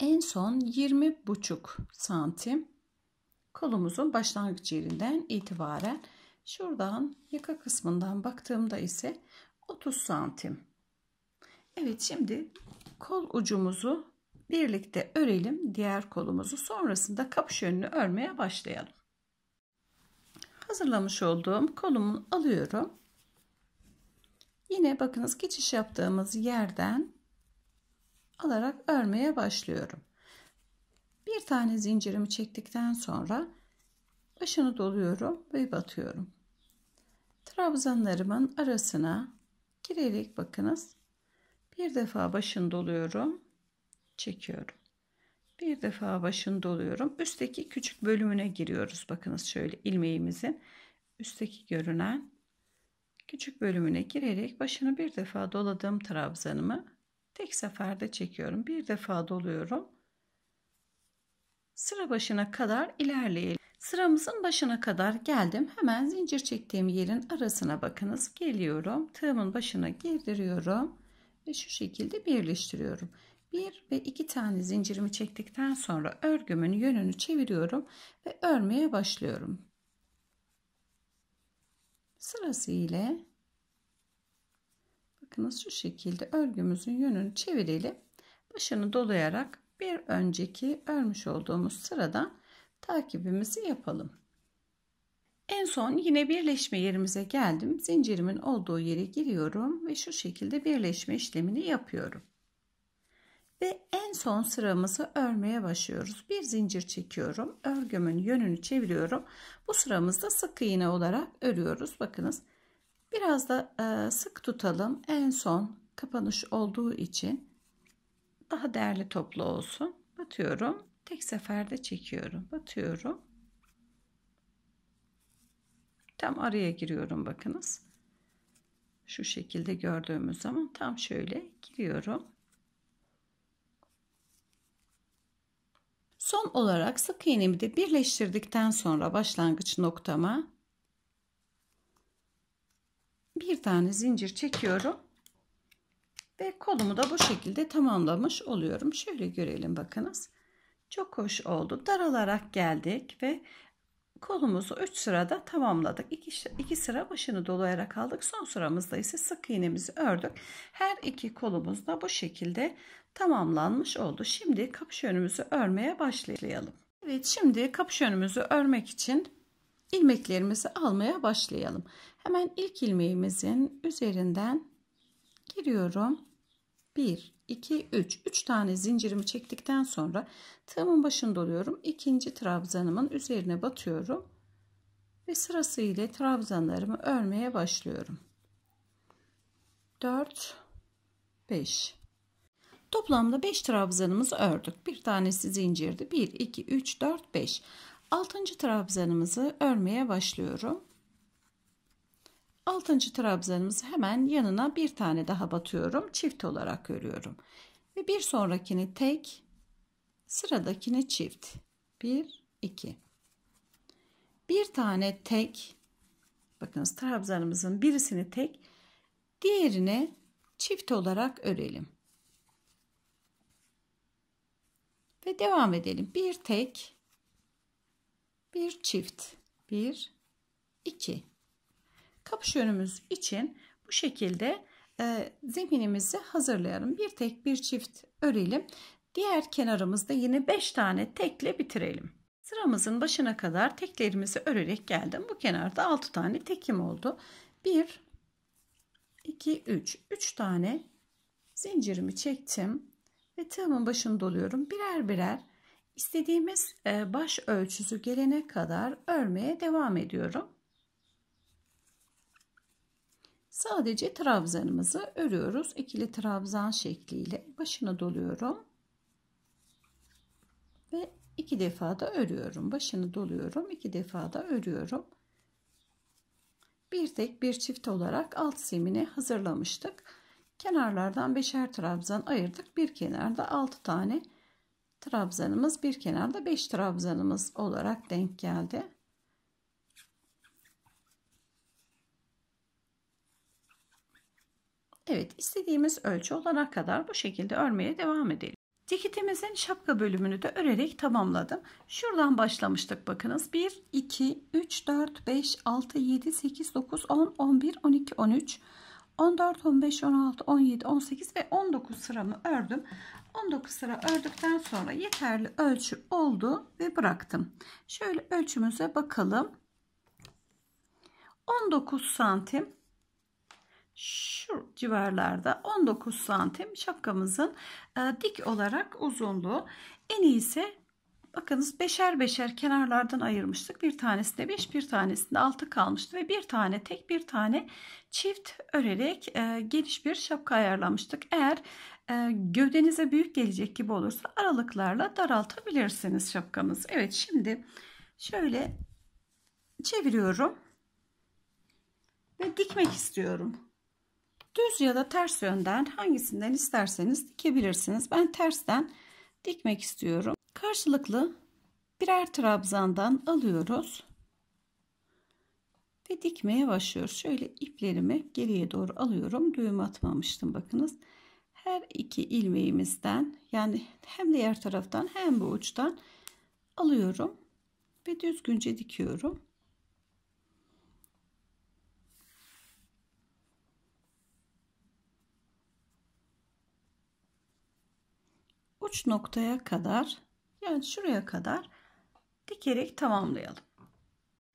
en son 20,5 santim kolumuzun başlangıç yerinden itibaren şuradan yaka kısmından baktığımda ise 30 santim. Evet şimdi kol ucumuzu birlikte örelim diğer kolumuzu sonrasında kapış yönünü örmeye başlayalım. Hazırlamış olduğum kolumu alıyorum. Yine bakınız geçiş yaptığımız yerden alarak örmeye başlıyorum. Bir tane zincirimi çektikten sonra başını doluyorum ve batıyorum. Trabzanlarımın arasına girerek bakınız. Bir defa başını doluyorum, çekiyorum. Bir defa başını doluyorum. Üstteki küçük bölümüne giriyoruz. Bakınız şöyle ilmeğimizin üstteki görünen küçük bölümüne girerek başını bir defa doladığım trabzanımı Tek seferde çekiyorum. Bir defa doluyorum. Sıra başına kadar ilerleyelim. Sıramızın başına kadar geldim. Hemen zincir çektiğim yerin arasına bakınız. Geliyorum. Tığımın başına girdiriyorum. Ve şu şekilde birleştiriyorum. Bir ve iki tane zincirimi çektikten sonra örgümün yönünü çeviriyorum ve örmeye başlıyorum. Sırasıyla bakınız şu şekilde örgümüzün yönünü çevirelim. Başını dolayarak bir önceki örmüş olduğumuz sırada takibimizi yapalım. En son yine birleşme yerimize geldim. Zincirimin olduğu yere giriyorum ve şu şekilde birleşme işlemini yapıyorum. Ve en son sıramızı örmeye başlıyoruz. Bir zincir çekiyorum. Örgümün yönünü çeviriyorum. Bu sıramızda sık iğne olarak örüyoruz. Bakınız Biraz da e, sık tutalım. En son kapanış olduğu için daha değerli toplu olsun. Batıyorum. Tek seferde çekiyorum. Batıyorum. Tam araya giriyorum bakınız. Şu şekilde gördüğümüz zaman tam şöyle giriyorum. Son olarak sık iğnemi de birleştirdikten sonra başlangıç noktama bir tane zincir çekiyorum ve kolumu da bu şekilde tamamlamış oluyorum şöyle görelim bakınız çok hoş oldu daralarak geldik ve kolumuzu 3 sırada tamamladık 2, 2 sıra başını dolayarak aldık son sıramızda ise sık iğnemizi ördük her iki kolumuz da bu şekilde tamamlanmış oldu şimdi kapış önümüzü örmeye başlayalım Evet şimdi kapış önümüzü örmek için ilmeklerimizi almaya başlayalım Hemen ilk ilmeğimizin üzerinden giriyorum. 1, 2, 3. 3 tane zincirimi çektikten sonra tığımın başını oluyorum. İkinci trabzanımın üzerine batıyorum. Ve sırasıyla trabzanlarımı örmeye başlıyorum. 4, 5. Toplamda 5 trabzanımızı ördük. Bir tanesi zincirdi. 1, 2, 3, 4, 5. Altıncı trabzanımızı örmeye başlıyorum altıncı trabzanımızı hemen yanına bir tane daha batıyorum. Çift olarak örüyorum. Ve bir sonrakini tek, sıradakini çift. 1 2 Bir tane tek. Bakınız trabzanımızın birisini tek, diğerini çift olarak örelim. Ve devam edelim. Bir tek, bir çift. Bir, iki. Kapış için bu şekilde e, zeminimizi hazırlayalım. Bir tek bir çift örelim. Diğer kenarımızda yine 5 tane tekle bitirelim. Sıramızın başına kadar teklerimizi örerek geldim. Bu kenarda 6 tane tekim oldu. 1 2 3 3 tane zincirimi çektim ve tığımın başını doluyorum. Birer birer istediğimiz e, baş ölçüsü gelene kadar örmeye devam ediyorum. Sadece trabzanımızı örüyoruz. İkili trabzan şekliyle başını doluyorum. Ve iki defa da örüyorum. Başını doluyorum. iki defa da örüyorum. Bir tek bir çift olarak alt simini hazırlamıştık. Kenarlardan beşer trabzan ayırdık. Bir kenarda altı tane trabzanımız, bir kenarda beş trabzanımız olarak denk geldi. Evet istediğimiz ölçü olana kadar bu şekilde örmeye devam edelim. Ceketimizin şapka bölümünü de örerek tamamladım. Şuradan başlamıştık bakınız. 1, 2, 3, 4, 5, 6, 7, 8, 9, 10, 11, 12, 13, 14, 15, 16, 17, 18 ve 19 sıramı ördüm. 19 sıra ördükten sonra yeterli ölçü oldu ve bıraktım. Şöyle ölçümüze bakalım. 19 santim şu civarlarda 19 santim şapkamızın e, dik olarak uzunluğu. En iyisi bakınız beşer beşer kenarlardan ayırmıştık. Bir tanesinde 5 bir tanesinde 6 kalmıştı ve bir tane tek bir tane çift örerek e, geniş bir şapka ayarlamıştık. Eğer e, gövdenize büyük gelecek gibi olursa aralıklarla daraltabilirsiniz şapkamızı. Evet şimdi şöyle çeviriyorum ve dikmek istiyorum. Düz ya da ters yönden hangisinden isterseniz dikebilirsiniz. Ben tersten dikmek istiyorum. Karşılıklı birer trabzandan alıyoruz. Ve dikmeye başlıyoruz. Şöyle iplerimi geriye doğru alıyorum. Düğüm atmamıştım bakınız. Her iki ilmeğimizden yani hem diğer taraftan hem bu uçtan alıyorum ve düzgünce dikiyorum. uç noktaya kadar yani şuraya kadar dikerek tamamlayalım.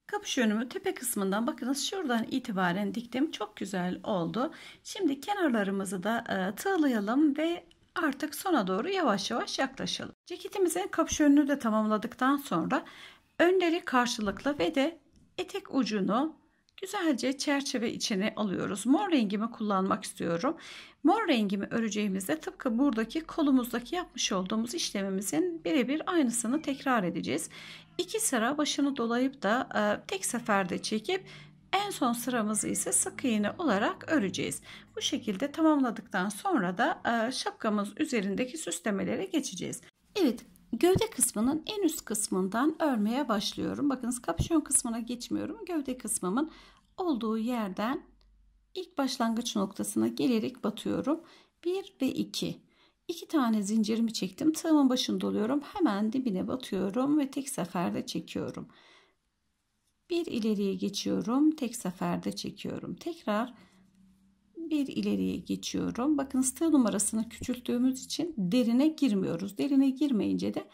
Kapış önümü tepe kısmından bakınız şuradan itibaren diktim. Çok güzel oldu. Şimdi kenarlarımızı da e, tığlayalım ve artık sona doğru yavaş yavaş yaklaşalım. Ceketimizin kapış önünü de tamamladıktan sonra önleri karşılıklı ve de etek ucunu Güzelce çerçeve içine alıyoruz. Mor rengimi kullanmak istiyorum. Mor rengimi öreceğimizde tıpkı buradaki kolumuzdaki yapmış olduğumuz işlemimizin birebir aynısını tekrar edeceğiz. İki sıra başını dolayıp da e, tek seferde çekip en son sıramızı ise sık iğne olarak öreceğiz. Bu şekilde tamamladıktan sonra da e, şapkamız üzerindeki süslemelere geçeceğiz. Evet Gövde kısmının en üst kısmından örmeye başlıyorum. Bakınız kapüşon kısmına geçmiyorum. Gövde kısmımın olduğu yerden ilk başlangıç noktasına gelerek batıyorum. 1 ve 2. 2 tane zincirimi çektim. Tığımın başını doluyorum. Hemen dibine batıyorum ve tek seferde çekiyorum. Bir ileriye geçiyorum. Tek seferde çekiyorum. Tekrar bir ileriye geçiyorum. Bakın tığ numarasını küçülttüğümüz için derine girmiyoruz. Derine girmeyince de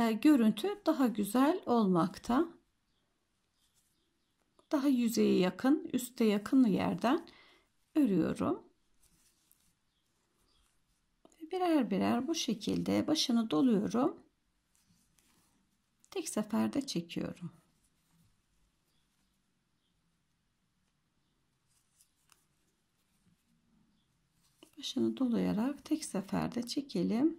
e, görüntü daha güzel olmakta. Daha yüzeye yakın, üste yakın yerden örüyorum. Birer birer bu şekilde başını doluyorum. Tek seferde çekiyorum. başını dolayarak tek seferde çekelim.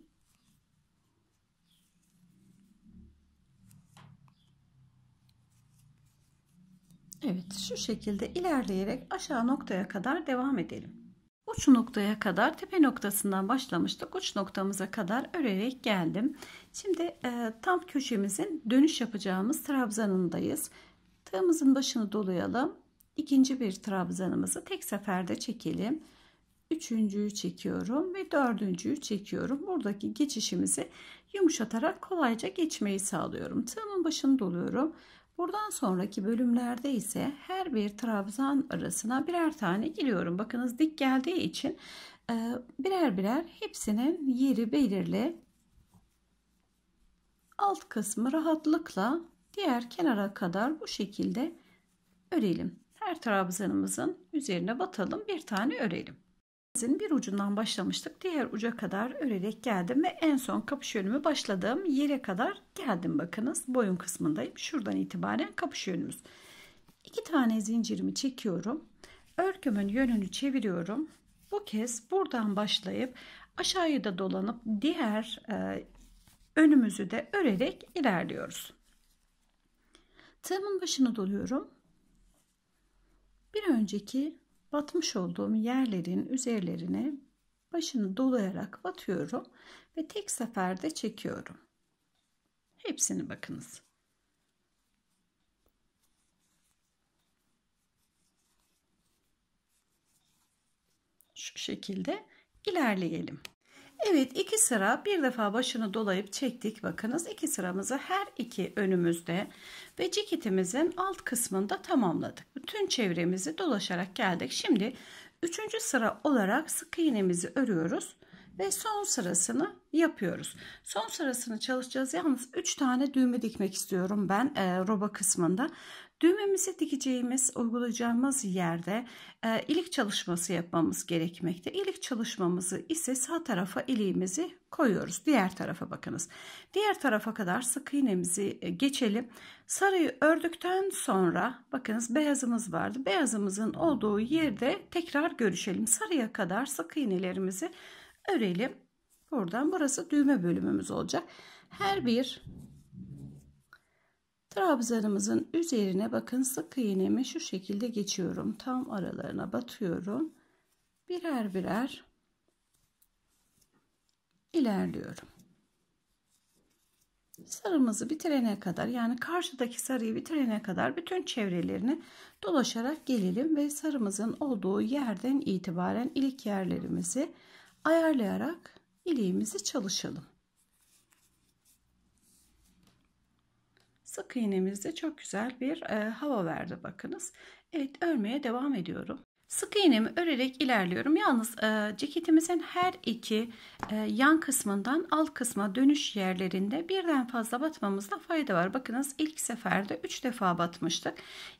Evet şu şekilde ilerleyerek aşağı noktaya kadar devam edelim. Uç noktaya kadar tepe noktasından başlamıştık. Uç noktamıza kadar örerek geldim. Şimdi e, tam köşemizin dönüş yapacağımız trabzanındayız. Tığımızın başını dolayalım. İkinci bir trabzanımızı tek seferde çekelim üçüncüyü çekiyorum ve dördüncüyü çekiyorum. Buradaki geçişimizi yumuşatarak kolayca geçmeyi sağlıyorum. Tığımın başını doluyorum. Buradan sonraki bölümlerde ise her bir trabzan arasına birer tane giriyorum. Bakınız dik geldiği için e, birer birer hepsinin yeri belirli. Alt kısmı rahatlıkla diğer kenara kadar bu şekilde örelim. Her trabzanımızın üzerine batalım bir tane örelim. Sizin bir ucundan başlamıştık. Diğer uca kadar örerek geldim ve en son kapış yönümü başladığım yere kadar geldim. Bakınız boyun kısmındayım. Şuradan itibaren kapış yönümüz. İki tane zincirimi çekiyorum. Örgümün yönünü çeviriyorum. Bu kez buradan başlayıp aşağıya da dolanıp diğer e, önümüzü de örerek ilerliyoruz. Tığımın başını doluyorum. Bir önceki batmış olduğum yerlerin üzerlerine başını dolayarak batıyorum ve tek seferde çekiyorum. Hepsini bakınız. Şu şekilde ilerleyelim. Evet iki sıra bir defa başını dolayıp çektik. Bakınız iki sıramızı her iki önümüzde ve ceketimizin alt kısmında tamamladık. Bütün çevremizi dolaşarak geldik. Şimdi üçüncü sıra olarak sık iğnemizi örüyoruz ve son sırasını yapıyoruz. Son sırasını çalışacağız. Yalnız 3 tane düğme dikmek istiyorum ben e, roba kısmında. Düğmemizi dikeceğimiz, uygulayacağımız yerde e, ilik çalışması yapmamız gerekmekte. İlik çalışmamızı ise sağ tarafa iliğimizi koyuyoruz. Diğer tarafa bakınız. Diğer tarafa kadar sık iğnemizi e, geçelim. Sarıyı ördükten sonra bakınız beyazımız vardı. Beyazımızın olduğu yerde tekrar görüşelim. Sarıya kadar sık iğnelerimizi örelim. Buradan burası düğme bölümümüz olacak. Her bir trabzanımızın üzerine bakın sık iğnemi şu şekilde geçiyorum. Tam aralarına batıyorum. Birer birer ilerliyorum. Sarımızı bitirene kadar yani karşıdaki sarıyı bitirene kadar bütün çevrelerini dolaşarak gelelim ve sarımızın olduğu yerden itibaren ilk yerlerimizi ayarlayarak iliğimizi çalışalım. Sık iğnemizde çok güzel bir e, hava verdi bakınız. Evet örmeye devam ediyorum. Sık iğnemi örerek ilerliyorum. Yalnız e, ceketimizin her iki e, yan kısmından alt kısma dönüş yerlerinde birden fazla batmamızda fayda var. Bakınız ilk seferde 3 defa batmıştık.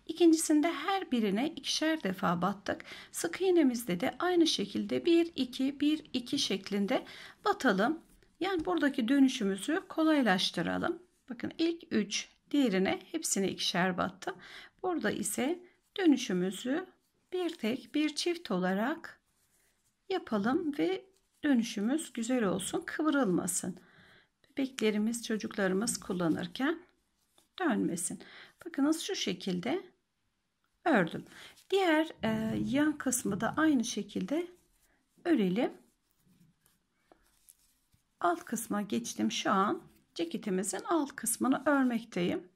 İkincisinde her birine ikişer defa battık. Sık iğnemizde de aynı şekilde 1 2 1 2 şeklinde batalım. Yani buradaki dönüşümüzü kolaylaştıralım. Bakın ilk 3 diğerine hepsine ikişer battım. Burada ise dönüşümüzü bir tek bir çift olarak yapalım ve dönüşümüz güzel olsun kıvrılmasın. Bebeklerimiz çocuklarımız kullanırken dönmesin. Bakınız şu şekilde ördüm. Diğer e, yan kısmı da aynı şekilde örelim. Alt kısma geçtim şu an ceketimizin alt kısmını örmekteyim.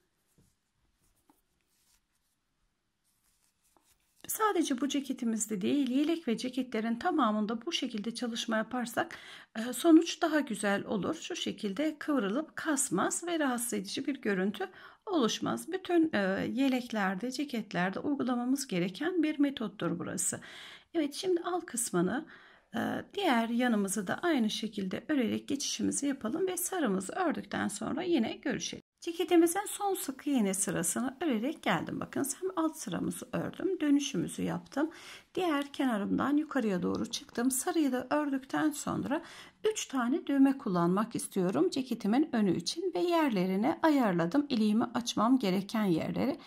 Sadece bu ceketimizde değil yelek ve ceketlerin tamamında bu şekilde çalışma yaparsak e, sonuç daha güzel olur. Şu şekilde kıvrılıp kasmaz ve rahatsız edici bir görüntü oluşmaz. Bütün e, yeleklerde ceketlerde uygulamamız gereken bir metottur burası. Evet şimdi alt kısmını e, diğer yanımızı da aynı şekilde örerek geçişimizi yapalım ve sarımızı ördükten sonra yine görüşelim. Ceketimizin son sık iğne sırasını örerek geldim. Bakın hem alt sıramızı ördüm. Dönüşümüzü yaptım. Diğer kenarımdan yukarıya doğru çıktım. Sarıyı da ördükten sonra 3 tane düğme kullanmak istiyorum. Ceketimin önü için ve yerlerine ayarladım. İliğimi açmam gereken yerleri.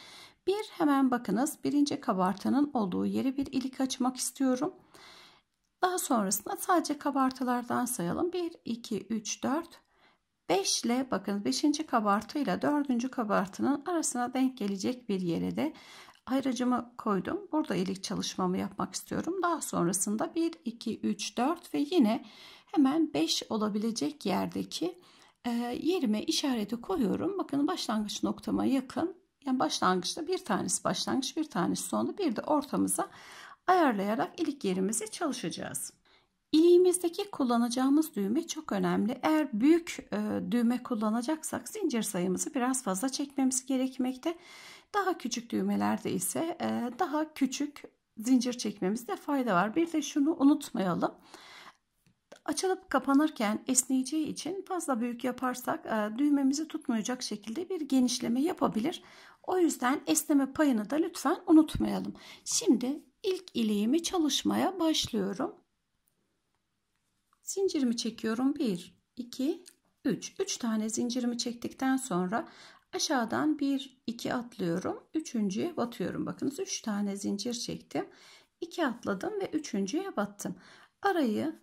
Bir hemen bakınız birinci kabartanın olduğu yeri bir ilik açmak istiyorum. Daha sonrasında sadece kabartılardan sayalım. 1, 2, 3, 4, 5 ile bakın 5. kabartıyla 4. kabartının arasına denk gelecek bir yere de ayracımı koydum. Burada ilik çalışmamı yapmak istiyorum. Daha sonrasında 1, 2, 3, 4 ve yine hemen 5 olabilecek yerdeki e, yerime işareti koyuyorum. Bakın başlangıç noktama yakın. Yani başlangıçta bir tanesi başlangıç, bir tanesi sonu, bir de ortamıza ayarlayarak ilik yerimizi çalışacağız. İliğimizdeki kullanacağımız düğme çok önemli. Eğer büyük e, düğme kullanacaksak zincir sayımızı biraz fazla çekmemiz gerekmekte. Daha küçük düğmelerde ise e, daha küçük zincir çekmemizde fayda var. Bir de şunu unutmayalım. Açılıp kapanırken esneyeceği için fazla büyük yaparsak e, düğmemizi tutmayacak şekilde bir genişleme yapabilir. O yüzden esneme payını da lütfen unutmayalım. Şimdi ilk iliğimi çalışmaya başlıyorum. Zincirimi çekiyorum. 1, 2, 3. 3 tane zincirimi çektikten sonra aşağıdan 1, 2 atlıyorum. Üçüncüye batıyorum. Bakınız 3 tane zincir çektim. 2 atladım ve üçüncüye battım. Arayı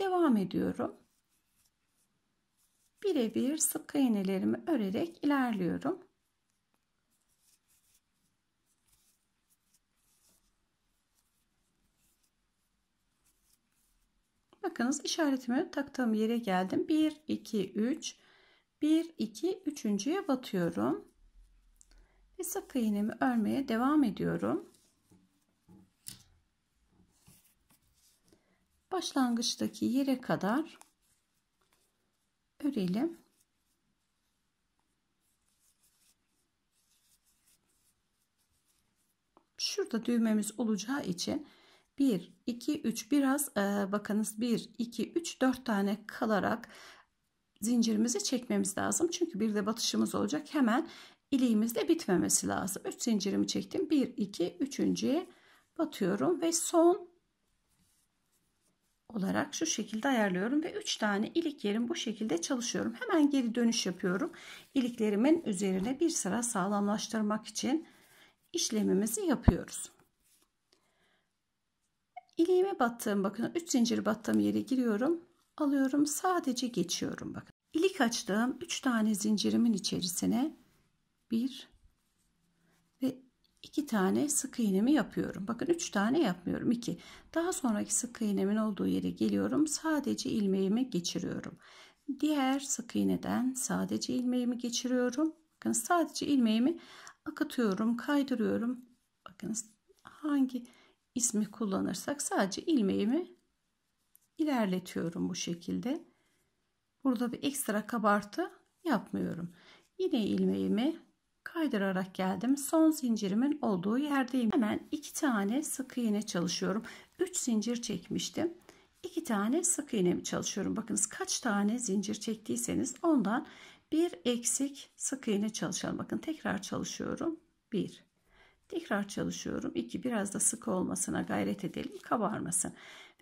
devam ediyorum. Birebir sık iğnelerimi örerek ilerliyorum. Bakınız işaretimi taktığım yere geldim. 1, 2, 3. 1, 2, 3.ye batıyorum. Ve sık iğnemi örmeye devam ediyorum. Başlangıçtaki yere kadar örelim. Şurada düğmemiz olacağı için 1, 2, 3 biraz e, bakınız 1, 2, 3, 4 tane kalarak zincirimizi çekmemiz lazım. Çünkü bir de batışımız olacak. Hemen iliğimizde bitmemesi lazım. 3 zincirimi çektim. 1, 2, 3.ye batıyorum ve son olarak şu şekilde ayarlıyorum ve 3 tane ilik yerim bu şekilde çalışıyorum. Hemen geri dönüş yapıyorum. iliklerimin üzerine bir sıra sağlamlaştırmak için işlemimizi yapıyoruz. İliğime battığım bakın 3 zincir battığım yere giriyorum. Alıyorum sadece geçiyorum bakın. İlik açtığım 3 tane zincirimin içerisine 1 ve 2 tane sık iğnemi yapıyorum. Bakın 3 tane yapmıyorum 2. Daha sonraki sık iğnemin olduğu yere geliyorum. Sadece ilmeğimi geçiriyorum. Diğer sık iğneden sadece ilmeğimi geçiriyorum. Bakın sadece ilmeğimi akıtıyorum, kaydırıyorum. Bakın hangi ismi kullanırsak sadece ilmeğimi ilerletiyorum bu şekilde. Burada bir ekstra kabartı yapmıyorum. Yine ilmeğimi kaydırarak geldim. Son zincirimin olduğu yerdeyim. Hemen iki tane sık iğne çalışıyorum. 3 zincir çekmiştim. 2 tane sık iğnemi çalışıyorum. Bakınız kaç tane zincir çektiyseniz ondan bir eksik sık iğne çalışalım. Bakın tekrar çalışıyorum. 1 Tekrar çalışıyorum. 2 biraz da sıkı olmasına gayret edelim. Kabarmasın.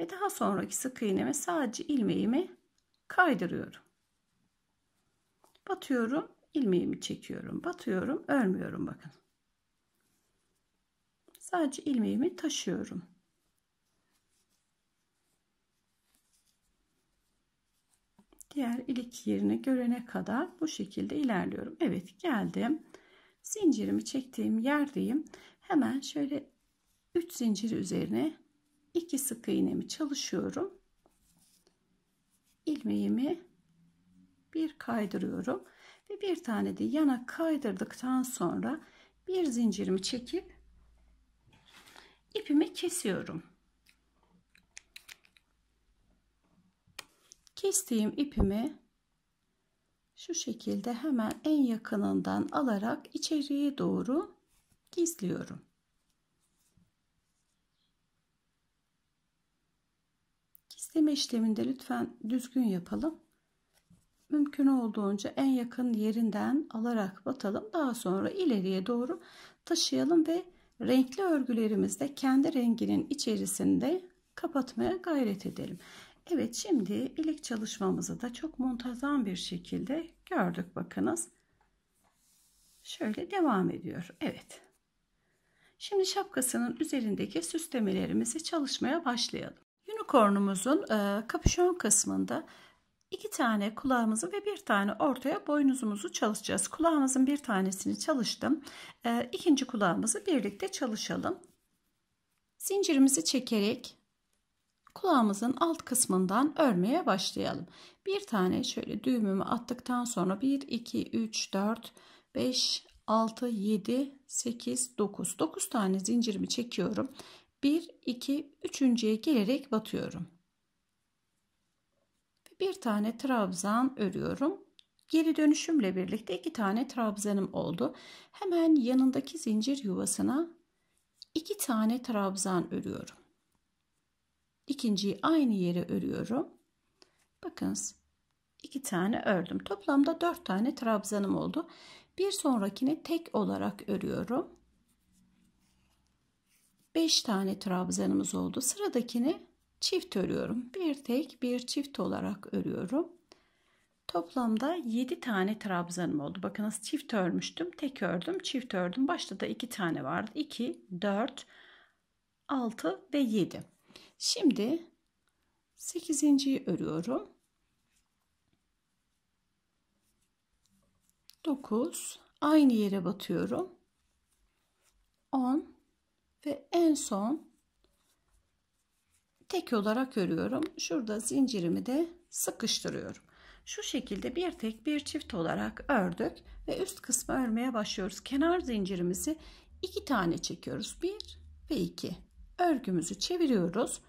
Ve daha sonraki sıkı iğneme sadece ilmeğimi kaydırıyorum. Batıyorum. ilmeğimi çekiyorum. Batıyorum. Örmüyorum bakın. Sadece ilmeğimi taşıyorum. Diğer ilik yerini görene kadar bu şekilde ilerliyorum. Evet geldim zincirimi çektiğim yerdeyim. Hemen şöyle 3 zincir üzerine 2 sık iğnemi çalışıyorum. ilmeğimi bir kaydırıyorum ve bir tane de yana kaydırdıktan sonra bir zincirimi çekip ipimi kesiyorum. Kestiğim ipimi şu şekilde hemen en yakınından alarak içeriye doğru gizliyorum. Gizleme işleminde lütfen düzgün yapalım. Mümkün olduğunca en yakın yerinden alarak batalım. Daha sonra ileriye doğru taşıyalım ve renkli örgülerimizde kendi renginin içerisinde kapatmaya gayret edelim. Evet şimdi ilik çalışmamızı da çok muntazam bir şekilde gördük bakınız. Şöyle devam ediyor. Evet. Şimdi şapkasının üzerindeki süslemelerimizi çalışmaya başlayalım. Unicornumuzun e, kapüşon kısmında iki tane kulağımızı ve bir tane ortaya boynuzumuzu çalışacağız. Kulağımızın bir tanesini çalıştım. E, ikinci kulağımızı birlikte çalışalım. Zincirimizi çekerek kulağımızın alt kısmından örmeye başlayalım. Bir tane şöyle düğümümü attıktan sonra 1, 2, 3, 4, 5, 6, 7, 8, 9. 9 tane zincirimi çekiyorum. 1, 2, 3.ye gelerek batıyorum. Bir tane trabzan örüyorum. Geri dönüşümle birlikte iki tane trabzanım oldu. Hemen yanındaki zincir yuvasına iki tane trabzan örüyorum ikinciyi aynı yere örüyorum. Bakınız iki tane ördüm. Toplamda dört tane trabzanım oldu. Bir sonrakini tek olarak örüyorum. Beş tane trabzanımız oldu. Sıradakini çift örüyorum. Bir tek bir çift olarak örüyorum. Toplamda 7 tane trabzanım oldu. Bakınız çift örmüştüm. Tek ördüm. Çift ördüm. Başta da 2 tane vardı. 2, 4, 6 ve 7. Şimdi 8. örüyorum. 9 aynı yere batıyorum. 10 ve en son tek olarak örüyorum. Şurada zincirimi de sıkıştırıyorum. Şu şekilde bir tek bir çift olarak ördük ve üst kısmı örmeye başlıyoruz. Kenar zincirimizi iki tane çekiyoruz. bir ve iki. Örgümüzü çeviriyoruz.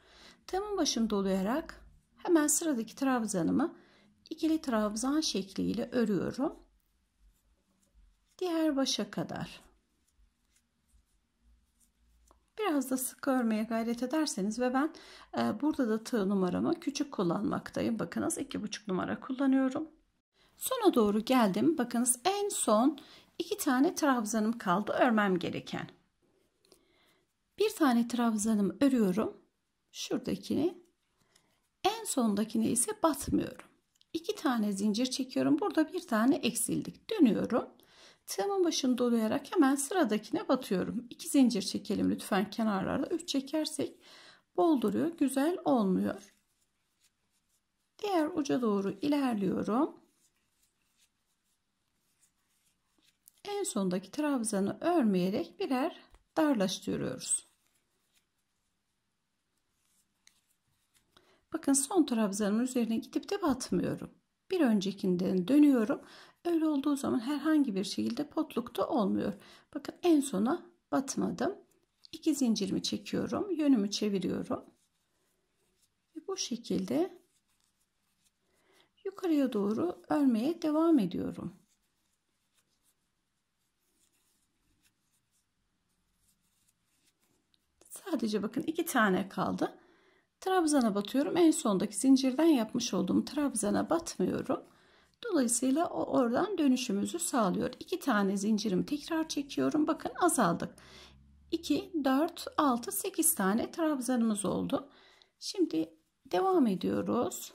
Tığımın başını dolayarak hemen sıradaki trabzanımı ikili trabzan şekliyle örüyorum. Diğer başa kadar. Biraz da sık örmeye gayret ederseniz ve ben e, burada da tığ numaramı küçük kullanmaktayım. Bakınız iki buçuk numara kullanıyorum. Sona doğru geldim. Bakınız en son iki tane trabzanım kaldı örmem gereken. Bir tane trabzanımı örüyorum şuradakini en sondakine ise batmıyorum. İki tane zincir çekiyorum. Burada bir tane eksildik. Dönüyorum. Tığımın başını dolayarak hemen sıradakine batıyorum. İki zincir çekelim lütfen kenarlarda. Üç çekersek bol duruyor. Güzel olmuyor. Diğer uca doğru ilerliyorum. En sondaki trabzanı örmeyerek birer darlaştırıyoruz. Bakın son trabzanın üzerine gidip de batmıyorum. Bir öncekinden dönüyorum. Öyle olduğu zaman herhangi bir şekilde potlukta olmuyor. Bakın en sona batmadım. İki zincirimi çekiyorum. Yönümü çeviriyorum. Ve bu şekilde yukarıya doğru örmeye devam ediyorum. Sadece bakın iki tane kaldı. Trabzana batıyorum. En sondaki zincirden yapmış olduğum trabzana batmıyorum. Dolayısıyla oradan dönüşümüzü sağlıyor. İki tane zincirimi tekrar çekiyorum. Bakın azaldık. 2, 4, 6, 8 tane trabzanımız oldu. Şimdi devam ediyoruz.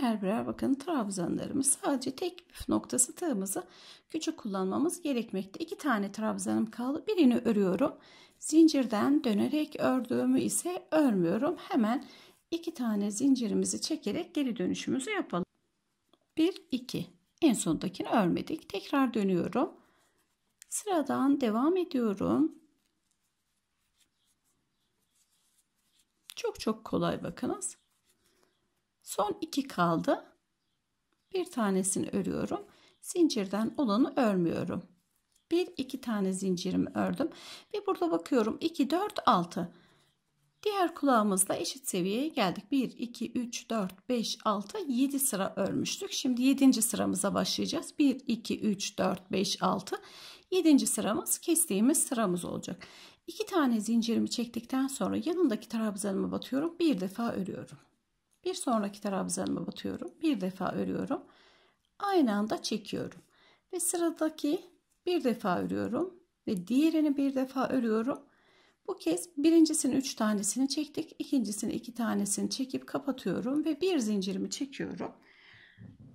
birer birer bakın trabzanlarımız sadece tek püf noktası tığımızı küçük kullanmamız gerekmekte. İki tane trabzanım kaldı. Birini örüyorum. Zincirden dönerek ördüğümü ise örmüyorum. Hemen iki tane zincirimizi çekerek geri dönüşümüzü yapalım. 1 2 en sondakini örmedik. Tekrar dönüyorum. Sıradan devam ediyorum. Çok çok kolay bakınız. Son iki kaldı. Bir tanesini örüyorum. Zincirden olanı örmüyorum. Bir iki tane zincirimi ördüm. Ve burada bakıyorum 2 4 6. Diğer kulağımızla eşit seviyeye geldik. 1 2 3 4 5 6 7 sıra örmüştük. Şimdi 7. sıramıza başlayacağız. 1 2 3 4 5 6 7. sıramız kestiğimiz sıramız olacak. 2 tane zincirimi çektikten sonra yanındaki trabzanıma batıyorum. Bir defa örüyorum. Bir sonraki trabzanımı batıyorum. Bir defa örüyorum. Aynı anda çekiyorum. Ve sıradaki bir defa örüyorum. Ve diğerini bir defa örüyorum. Bu kez birincisini 3 tanesini çektik. ikincisini 2 iki tanesini çekip kapatıyorum. Ve bir zincirimi çekiyorum.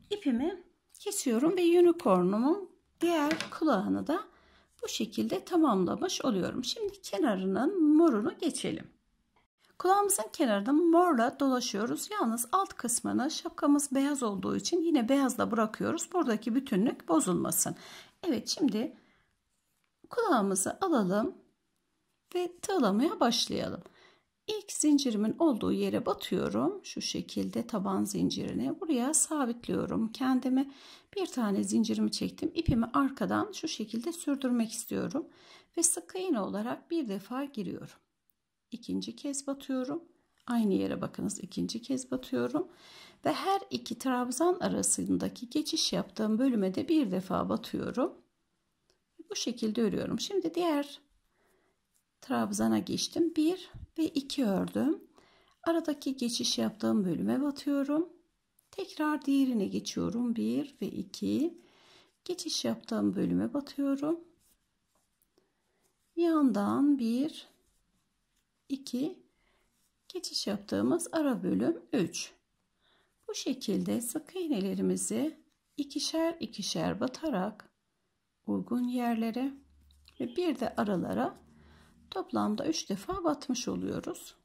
İpimi kesiyorum ve unicornumun diğer kulağını da bu şekilde tamamlamış oluyorum. Şimdi kenarının morunu geçelim. Kulağımızın kenarında morla dolaşıyoruz. Yalnız alt kısmını şapkamız beyaz olduğu için yine beyazla bırakıyoruz. Buradaki bütünlük bozulmasın. Evet şimdi kulağımızı alalım ve tığlamaya başlayalım. İlk zincirimin olduğu yere batıyorum. Şu şekilde taban zincirini buraya sabitliyorum. Kendime bir tane zincirimi çektim. İpimi arkadan şu şekilde sürdürmek istiyorum. Ve sık iğne olarak bir defa giriyorum ikinci kez batıyorum. Aynı yere bakınız ikinci kez batıyorum. Ve her iki trabzan arasındaki geçiş yaptığım bölüme de bir defa batıyorum. Bu şekilde örüyorum. Şimdi diğer trabzana geçtim. 1 ve 2 ördüm. Aradaki geçiş yaptığım bölüme batıyorum. Tekrar diğerine geçiyorum. 1 ve 2. Geçiş yaptığım bölüme batıyorum. Yandan 1 2 geçiş yaptığımız ara bölüm 3 bu şekilde sık iğnelerimizi ikişer ikişer batarak uygun yerlere ve bir de aralara toplamda 3 defa batmış oluyoruz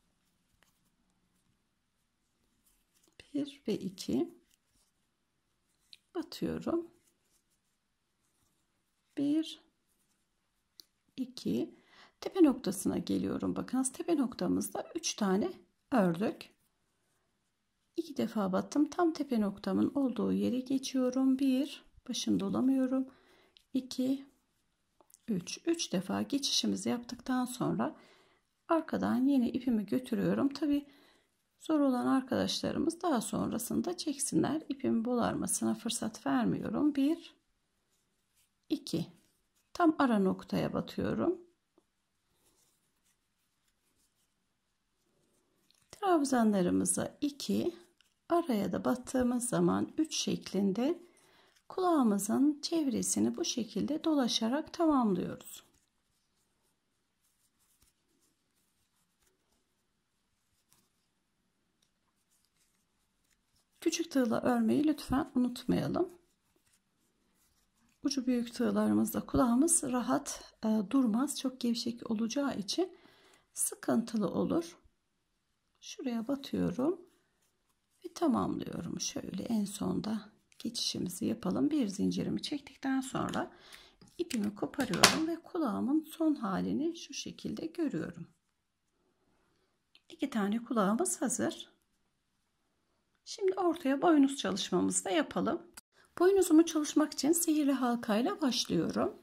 1 ve 2 batıyorum 1 2 Tepe noktasına geliyorum. Bakınız tepe noktamızda 3 tane ördük. 2 defa battım. Tam tepe noktamın olduğu yere geçiyorum. 1 başını dolamıyorum. 2 3 3 defa geçişimizi yaptıktan sonra arkadan yeni ipimi götürüyorum. Tabi zor olan arkadaşlarımız daha sonrasında çeksinler. İpimi bularmasına fırsat vermiyorum. 1 2 tam ara noktaya batıyorum. Trabzanlarımıza iki araya da battığımız zaman üç şeklinde kulağımızın çevresini bu şekilde dolaşarak tamamlıyoruz. Küçük tığla örmeyi lütfen unutmayalım. Ucu büyük tığlarımızda kulağımız rahat e, durmaz. Çok gevşek olacağı için sıkıntılı olur şuraya batıyorum ve tamamlıyorum şöyle en sonda geçişimizi yapalım bir zincirimi çektikten sonra ipimi koparıyorum ve kulağımın son halini şu şekilde görüyorum iki tane kulağımız hazır şimdi ortaya boynuz çalışmamızı da yapalım boynuzumu çalışmak için sihirli halkayla başlıyorum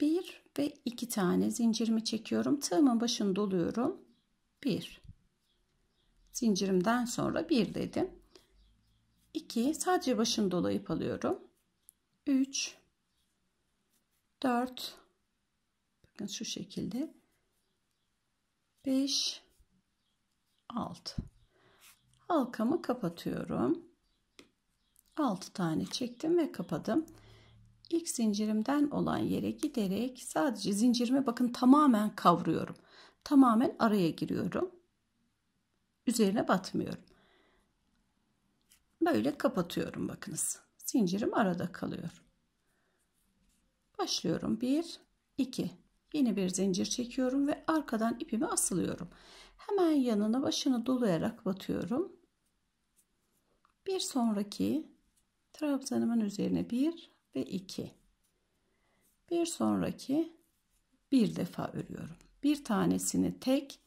1 ve 2 tane zincirimi çekiyorum. Tığımın başını doluyorum. 1 zincirimden sonra 1 dedim. 2 sadece başını dolayıp alıyorum. 3 4 bakın şu şekilde 5 6 halkamı kapatıyorum. 6 tane çektim ve kapadım ilk zincirimden olan yere giderek sadece zincirimi bakın tamamen kavruyorum. Tamamen araya giriyorum. Üzerine batmıyorum. Böyle kapatıyorum bakınız. Zincirim arada kalıyor. Başlıyorum. 1 2 Yeni bir zincir çekiyorum ve arkadan ipimi asılıyorum. Hemen yanına başını dolayarak batıyorum. Bir sonraki trabzanımın üzerine bir ve 2. Bir sonraki bir defa örüyorum. Bir tanesini tek,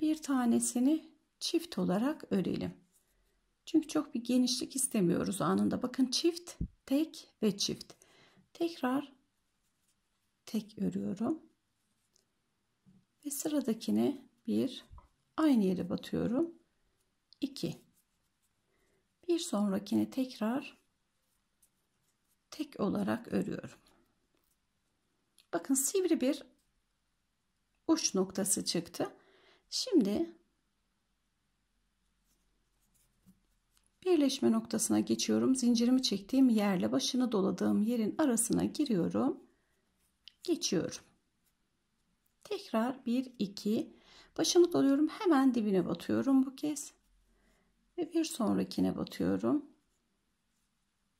bir tanesini çift olarak örelim. Çünkü çok bir genişlik istemiyoruz anında. Bakın çift, tek ve çift. Tekrar tek örüyorum. Ve sıradakini bir aynı yere batıyorum. 2. Bir sonrakini tekrar tek olarak örüyorum. Bakın sivri bir uç noktası çıktı. Şimdi birleşme noktasına geçiyorum. Zincirimi çektiğim yerle başını doladığım yerin arasına giriyorum. Geçiyorum. Tekrar 1 2 başını doluyorum. Hemen dibine batıyorum bu kez. Ve bir sonrakine batıyorum.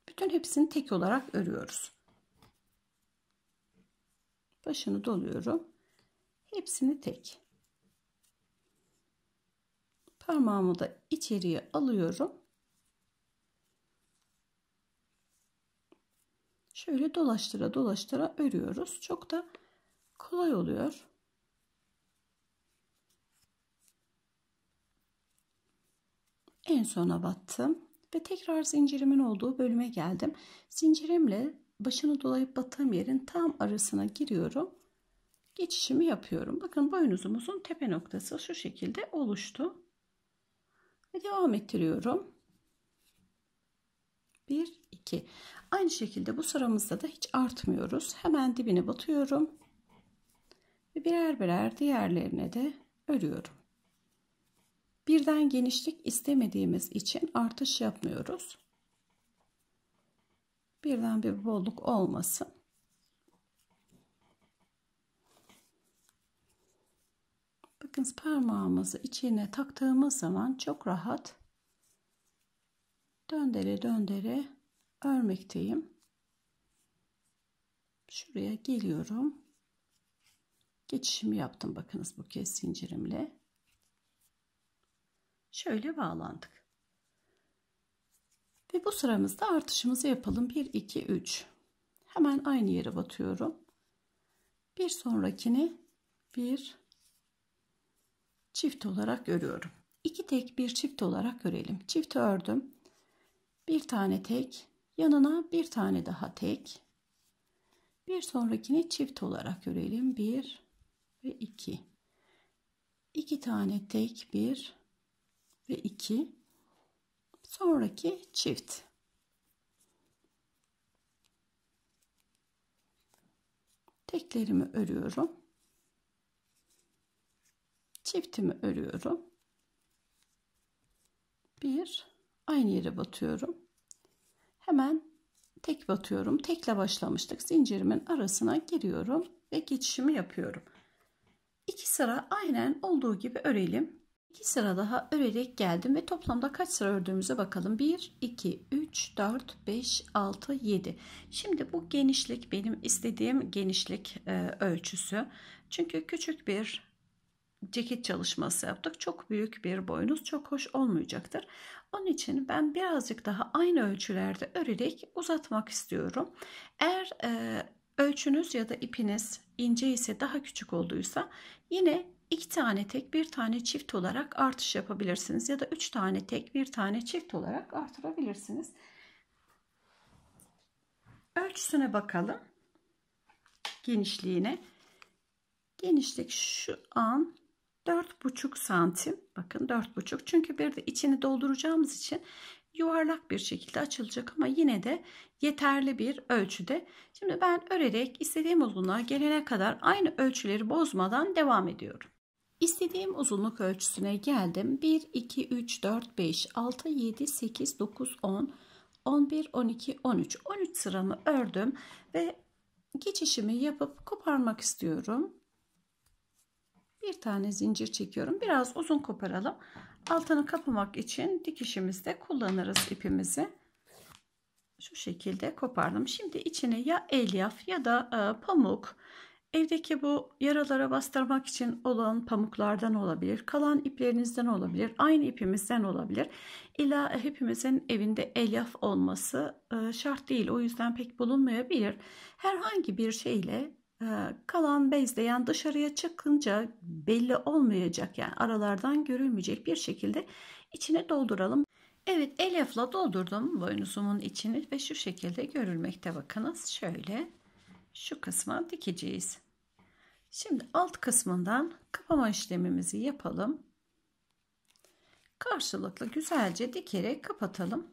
Bütün hepsini tek olarak örüyoruz. Başını doluyorum. Hepsini tek. Parmağımı da içeriye alıyorum. Şöyle dolaştıra dolaştıra örüyoruz. Çok da kolay oluyor. En sona battım. Ve tekrar zincirimin olduğu bölüme geldim. Zincirimle başını dolayıp battığım yerin tam arasına giriyorum. Geçişimi yapıyorum. Bakın boynuzumuzun tepe noktası şu şekilde oluştu. Ve devam ettiriyorum. 1, 2. Aynı şekilde bu sıramızda da hiç artmıyoruz. Hemen dibine batıyorum. Ve birer birer diğerlerine de örüyorum. Birden genişlik istemediğimiz için artış yapmıyoruz. Birden bir bolluk olmasın. Bakın parmağımızı içine taktığımız zaman çok rahat döndere döndere örmekteyim. Şuraya geliyorum. Geçişimi yaptım bakınız bu kez zincirimle şöyle bağlandık. Ve bu sıramızda artışımızı yapalım. 1, 2, 3. Hemen aynı yere batıyorum. Bir sonrakini bir çift olarak görüyorum. İki tek bir çift olarak görelim. Çift ördüm. Bir tane tek, yanına bir tane daha tek. Bir sonrakini çift olarak görelim. Bir ve iki. İki tane tek bir ve 2 sonraki çift teklerimi örüyorum çiftimi örüyorum bir aynı yere batıyorum hemen tek batıyorum tekle başlamıştık zincirimin arasına giriyorum ve geçişimi yapıyorum iki sıra aynen olduğu gibi örelim 2 sıra daha örerek geldim ve toplamda kaç sıra ördüğümüze bakalım. 1, 2, 3, 4, 5, 6, 7. Şimdi bu genişlik benim istediğim genişlik e, ölçüsü. Çünkü küçük bir ceket çalışması yaptık. Çok büyük bir boyunuz çok hoş olmayacaktır. Onun için ben birazcık daha aynı ölçülerde örerek uzatmak istiyorum. Eğer e, ölçünüz ya da ipiniz ince ise daha küçük olduysa yine iki tane tek bir tane çift olarak artış yapabilirsiniz. Ya da üç tane tek bir tane çift olarak artırabilirsiniz. Ölçüsüne bakalım. Genişliğine. Genişlik şu an 4,5 santim. Bakın 4,5 çünkü bir de içini dolduracağımız için yuvarlak bir şekilde açılacak ama yine de yeterli bir ölçüde. Şimdi ben örerek istediğim uzunluğa gelene kadar aynı ölçüleri bozmadan devam ediyorum. İstediğim uzunluk ölçüsüne geldim. 1, 2, 3, 4, 5, 6, 7, 8, 9, 10, 11, 12, 13. 13 sıramı ördüm ve geçişimi yapıp koparmak istiyorum. Bir tane zincir çekiyorum. Biraz uzun koparalım. Altını kapamak için dikişimizde kullanırız ipimizi. Şu şekilde kopardım. Şimdi içine ya elyaf ya da e, pamuk Evdeki bu yaralara bastırmak için olan pamuklardan olabilir, kalan iplerinizden olabilir, aynı ipimizden olabilir. İlla hepimizin evinde elyaf olması e, şart değil. O yüzden pek bulunmayabilir. Herhangi bir şeyle e, kalan bezleyen dışarıya çıkınca belli olmayacak yani aralardan görülmeyecek bir şekilde içine dolduralım. Evet elyafla doldurdum boynuzumun içini ve şu şekilde görülmekte bakınız şöyle şu kısma dikeceğiz. Şimdi alt kısmından kapama işlemimizi yapalım. Karşılıklı güzelce dikerek kapatalım.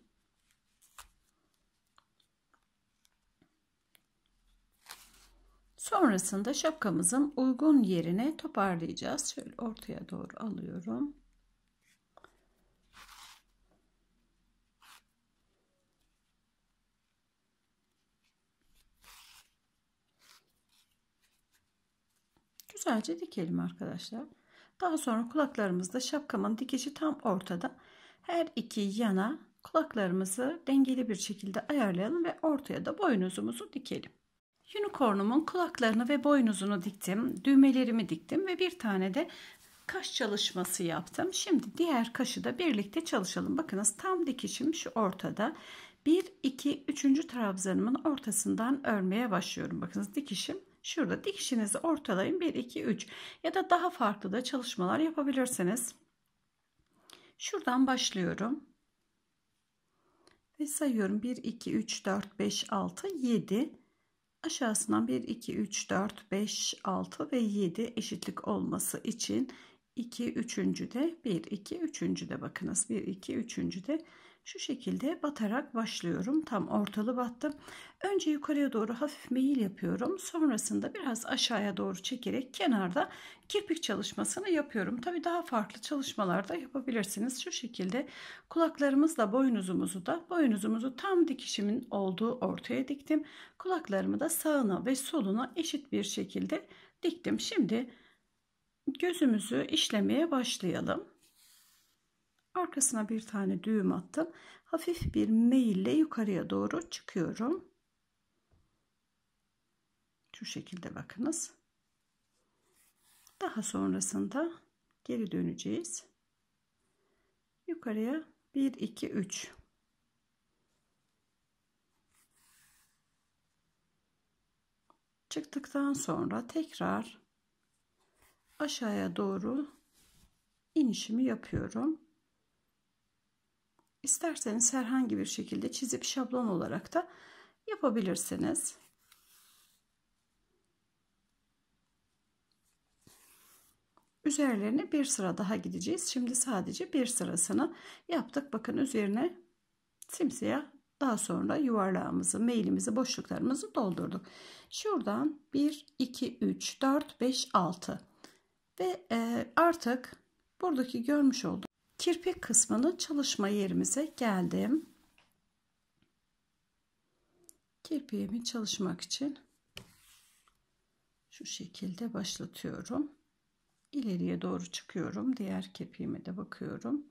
Sonrasında şapkamızın uygun yerine toparlayacağız. Şöyle ortaya doğru alıyorum. Güzelce dikelim arkadaşlar. Daha sonra kulaklarımızda şapkamın dikişi tam ortada. Her iki yana kulaklarımızı dengeli bir şekilde ayarlayalım ve ortaya da boynuzumuzu dikelim. Unicornumun kulaklarını ve boynuzunu diktim. Düğmelerimi diktim ve bir tane de kaş çalışması yaptım. Şimdi diğer kaşı da birlikte çalışalım. Bakınız tam dikişim şu ortada. 1, 2, 3. trabzanımın ortasından örmeye başlıyorum. Bakınız dikişim Şurada dikişinizi ortalayın 1 2 3 ya da daha farklı da çalışmalar yapabilirsiniz. Şuradan başlıyorum. Ve sayıyorum 1 2 3 4 5 6 7 aşağısından 1 2 3 4 5 6 ve 7 eşitlik olması için 2 3. de 1 2 3. de bakınız 1 2 3. de şu şekilde batarak başlıyorum. Tam ortalı battım. Önce yukarıya doğru hafif meyil yapıyorum. Sonrasında biraz aşağıya doğru çekerek kenarda kirpik çalışmasını yapıyorum. Tabi daha farklı çalışmalarda yapabilirsiniz. Şu şekilde kulaklarımızla boynuzumuzu da boynuzumuzu tam dikişimin olduğu ortaya diktim. Kulaklarımı da sağına ve soluna eşit bir şekilde diktim. Şimdi gözümüzü işlemeye başlayalım. Arkasına bir tane düğüm attım. Hafif bir meyille yukarıya doğru çıkıyorum. Şu şekilde bakınız. Daha sonrasında geri döneceğiz. Yukarıya 1, 2, 3. Çıktıktan sonra tekrar aşağıya doğru inişimi yapıyorum. İsterseniz herhangi bir şekilde çizip şablon olarak da yapabilirsiniz. Üzerlerine bir sıra daha gideceğiz. Şimdi sadece bir sırasını yaptık. Bakın üzerine simsiyah daha sonra yuvarlağımızı, mailimizi, boşluklarımızı doldurduk. Şuradan 1, 2, 3, 4, 5, 6 ve e, artık buradaki görmüş olduğum kirpik kısmını çalışma yerimize geldim. Kirpiğimi çalışmak için şu şekilde başlatıyorum. İleriye doğru çıkıyorum. Diğer kepiğime de bakıyorum.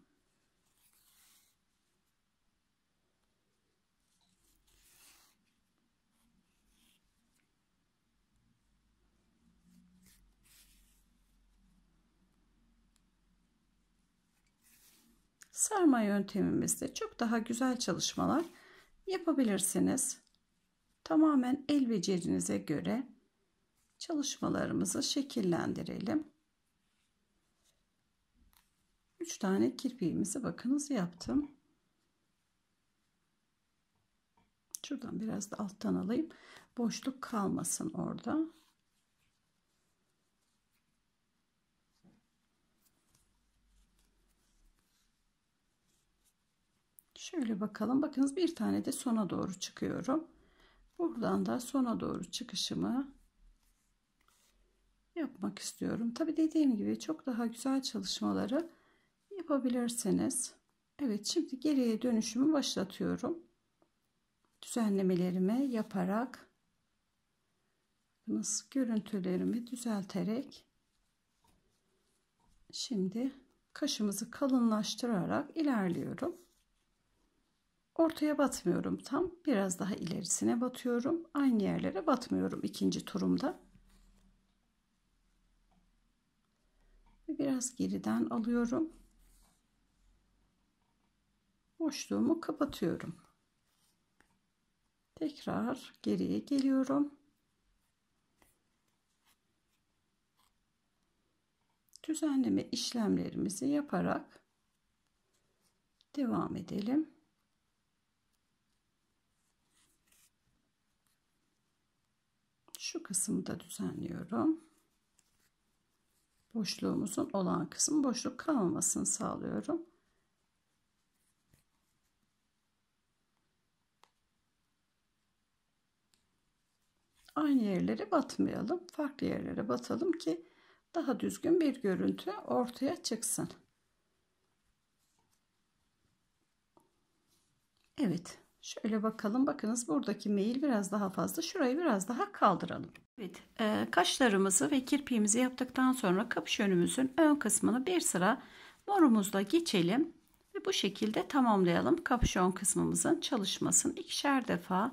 sarma yöntemimizde çok daha güzel çalışmalar yapabilirsiniz. Tamamen el becerinize göre çalışmalarımızı şekillendirelim. 3 tane kirpiğimizi bakınız yaptım. Şuradan biraz da alttan alayım. Boşluk kalmasın orada. Şöyle bakalım. Bakınız bir tane de sona doğru çıkıyorum. Buradan da sona doğru çıkışımı yapmak istiyorum. Tabi dediğim gibi çok daha güzel çalışmaları yapabilirsiniz. Evet şimdi geriye dönüşümü başlatıyorum. Düzenlemelerimi yaparak nasıl görüntülerimi düzelterek şimdi kaşımızı kalınlaştırarak ilerliyorum. Ortaya batmıyorum tam. Biraz daha ilerisine batıyorum. Aynı yerlere batmıyorum ikinci turumda. Biraz geriden alıyorum. Boşluğumu kapatıyorum. Tekrar geriye geliyorum. Düzenleme işlemlerimizi yaparak devam edelim. Şu kısmı da düzenliyorum. Boşluğumuzun olan kısmı boşluk kalmamasını sağlıyorum. Aynı yerlere batmayalım. Farklı yerlere batalım ki daha düzgün bir görüntü ortaya çıksın. Evet. Şöyle bakalım. Bakınız buradaki mail biraz daha fazla. Şurayı biraz daha kaldıralım. Evet. E, kaşlarımızı ve kirpiğimizi yaptıktan sonra kapış önümüzün ön kısmını bir sıra morumuzla geçelim. Ve bu şekilde tamamlayalım. Kapış ön kısmımızın çalışmasını ikişer defa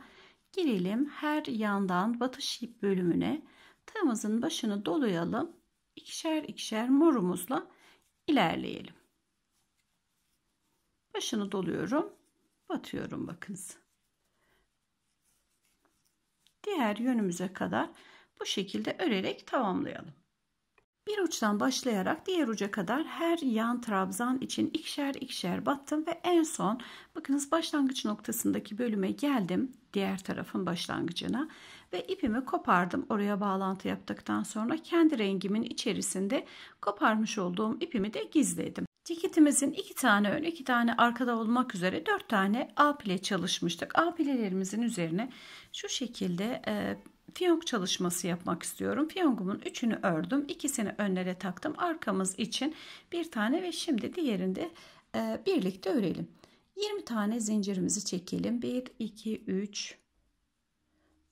girelim. Her yandan batış bölümüne tığımızın başını dolayalım. İkişer ikişer morumuzla ilerleyelim. Başını doluyorum batıyorum bakınız. Diğer yönümüze kadar bu şekilde örerek tamamlayalım. Bir uçtan başlayarak diğer uca kadar her yan trabzan için ikişer ikişer battım ve en son bakınız başlangıç noktasındaki bölüme geldim. Diğer tarafın başlangıcına ve ipimi kopardım. Oraya bağlantı yaptıktan sonra kendi rengimin içerisinde koparmış olduğum ipimi de gizledim. Ceketimizin iki tane ön, iki tane arkada olmak üzere dört tane A pile çalışmıştık. A pilelerimizin üzerine şu şekilde e, fiyonk çalışması yapmak istiyorum. Fiyonkumun üçünü ördüm. ikisini önlere taktım. Arkamız için bir tane ve şimdi diğerinde e, birlikte örelim. 20 tane zincirimizi çekelim. 1, 2, 3,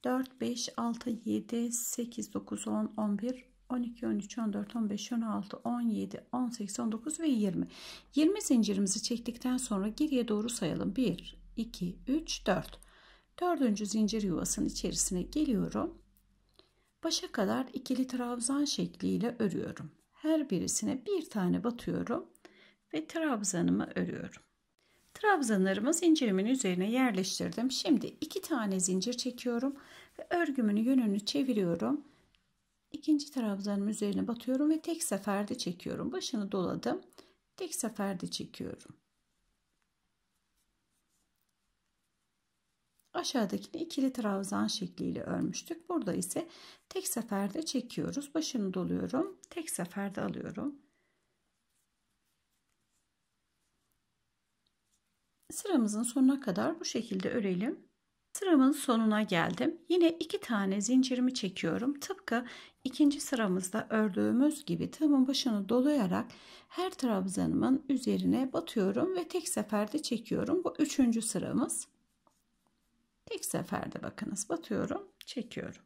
4, 5, 6, 7, 8, 9, 10, 11, 12, 13, 14, 15, 16, 17, 18, 19 ve 20. 20 zincirimizi çektikten sonra geriye doğru sayalım. 1, 2, 3, 4. Dördüncü zincir yuvasının içerisine geliyorum. Başa kadar ikili trabzan şekliyle örüyorum. Her birisine bir tane batıyorum ve trabzanımı örüyorum. Trabzanlarımı zincirimin üzerine yerleştirdim. Şimdi iki tane zincir çekiyorum ve örgümün yönünü çeviriyorum ikinci trabzanın üzerine batıyorum ve tek seferde çekiyorum. Başını doladım. Tek seferde çekiyorum. Aşağıdakini ikili trabzan şekliyle örmüştük. Burada ise tek seferde çekiyoruz. Başını doluyorum. Tek seferde alıyorum. Sıramızın sonuna kadar bu şekilde örelim. Sıramın sonuna geldim. Yine iki tane zincirimi çekiyorum. Tıpkı ikinci sıramızda ördüğümüz gibi tığımın başını dolayarak her trabzanımın üzerine batıyorum ve tek seferde çekiyorum. Bu üçüncü sıramız. Tek seferde bakınız batıyorum, çekiyorum.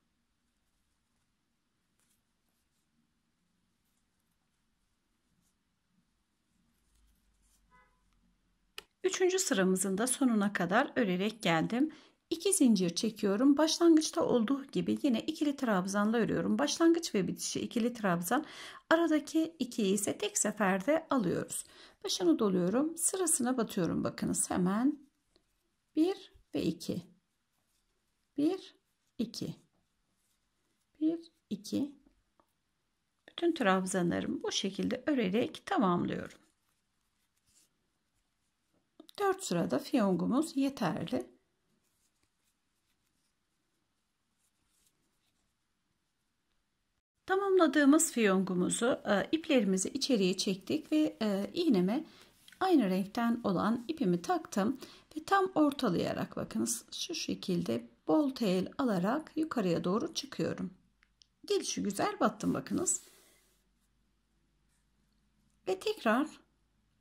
Üçüncü sıramızın da sonuna kadar örerek geldim. 2 zincir çekiyorum. Başlangıçta olduğu gibi yine ikili trabzanla örüyorum. Başlangıç ve bitişi ikili trabzan. Aradaki 2'yi ise tek seferde alıyoruz. Başını doluyorum. Sırasına batıyorum. Bakınız hemen 1 ve 2. 1 2 1 2 Bütün trabzanlarımı bu şekilde örerek tamamlıyorum. 4 sırada fiyongumuz yeterli. Tamamladığımız fiyongumuzu e, iplerimizi içeriye çektik ve e, iğneme aynı renkten olan ipimi taktım ve tam ortalayarak bakınız şu şekilde bol tel alarak yukarıya doğru çıkıyorum. Gelişi güzel battım bakınız. Ve tekrar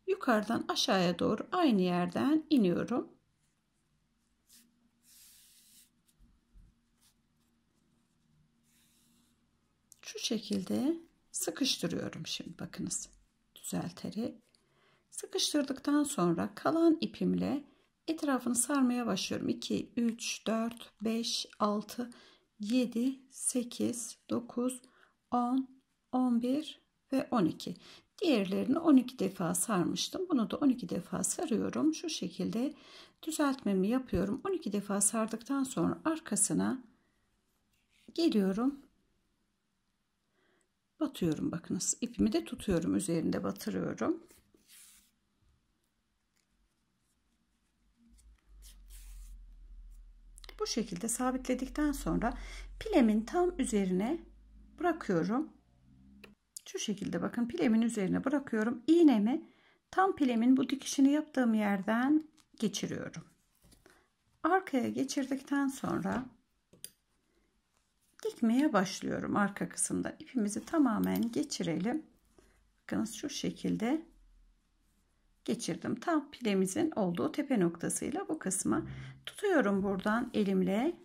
yukarıdan aşağıya doğru aynı yerden iniyorum. şu şekilde sıkıştırıyorum şimdi bakınız düzelterek sıkıştırdıktan sonra kalan ipimle etrafını sarmaya başlıyorum 2 3 4 5 6 7 8 9 10 11 ve 12 diğerlerini 12 defa sarmıştım bunu da 12 defa sarıyorum şu şekilde düzeltmemi yapıyorum 12 defa sardıktan sonra arkasına geliyorum batıyorum bakınız ipimi de tutuyorum üzerinde batırıyorum bu şekilde sabitledikten sonra pilemin tam üzerine bırakıyorum şu şekilde bakın pilemin üzerine bırakıyorum iğnemi tam pilemin bu dikişini yaptığım yerden geçiriyorum arkaya geçirdikten sonra dikmeye başlıyorum arka kısımda ipimizi tamamen geçirelim bakınız şu şekilde geçirdim tam pilemizin olduğu tepe noktasıyla bu kısmı tutuyorum buradan elimle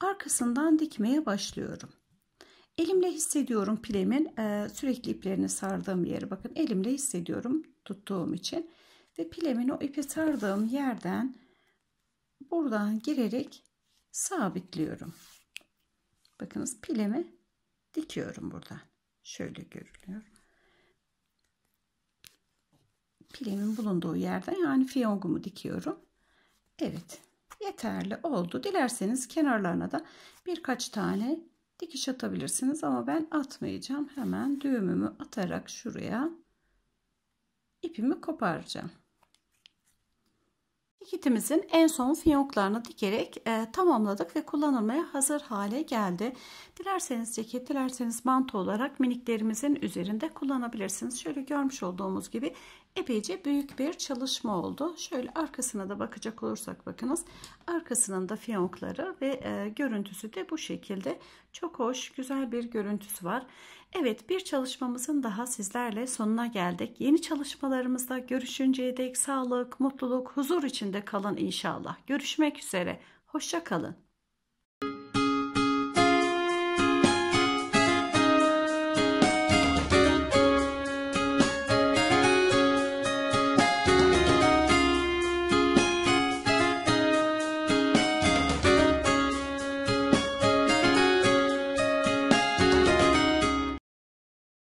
arkasından dikmeye başlıyorum elimle hissediyorum pilemin e, sürekli iplerini sardığım yeri bakın elimle hissediyorum tuttuğum için ve pilemin o ipi sardığım yerden buradan girerek sabitliyorum Bakınız pilimi dikiyorum buradan. Şöyle görülüyor. Pilimin bulunduğu yerden yani fiyongumu dikiyorum. Evet yeterli oldu. Dilerseniz kenarlarına da birkaç tane dikiş atabilirsiniz ama ben atmayacağım. Hemen düğümümü atarak şuraya ipimi koparacağım. Dikitimizin en son fiyonklarını dikerek e, tamamladık ve kullanılmaya hazır hale geldi. Dilerseniz ceket, dilerseniz mantı olarak miniklerimizin üzerinde kullanabilirsiniz. Şöyle görmüş olduğumuz gibi epeyce büyük bir çalışma oldu. Şöyle arkasına da bakacak olursak bakınız. Arkasının da fiyonkları ve e, görüntüsü de bu şekilde. Çok hoş, güzel bir görüntüsü var. Evet bir çalışmamızın daha sizlerle sonuna geldik. Yeni çalışmalarımızda görüşünceye dek sağlık, mutluluk, huzur içinde kalın inşallah. Görüşmek üzere. Hoşça kalın.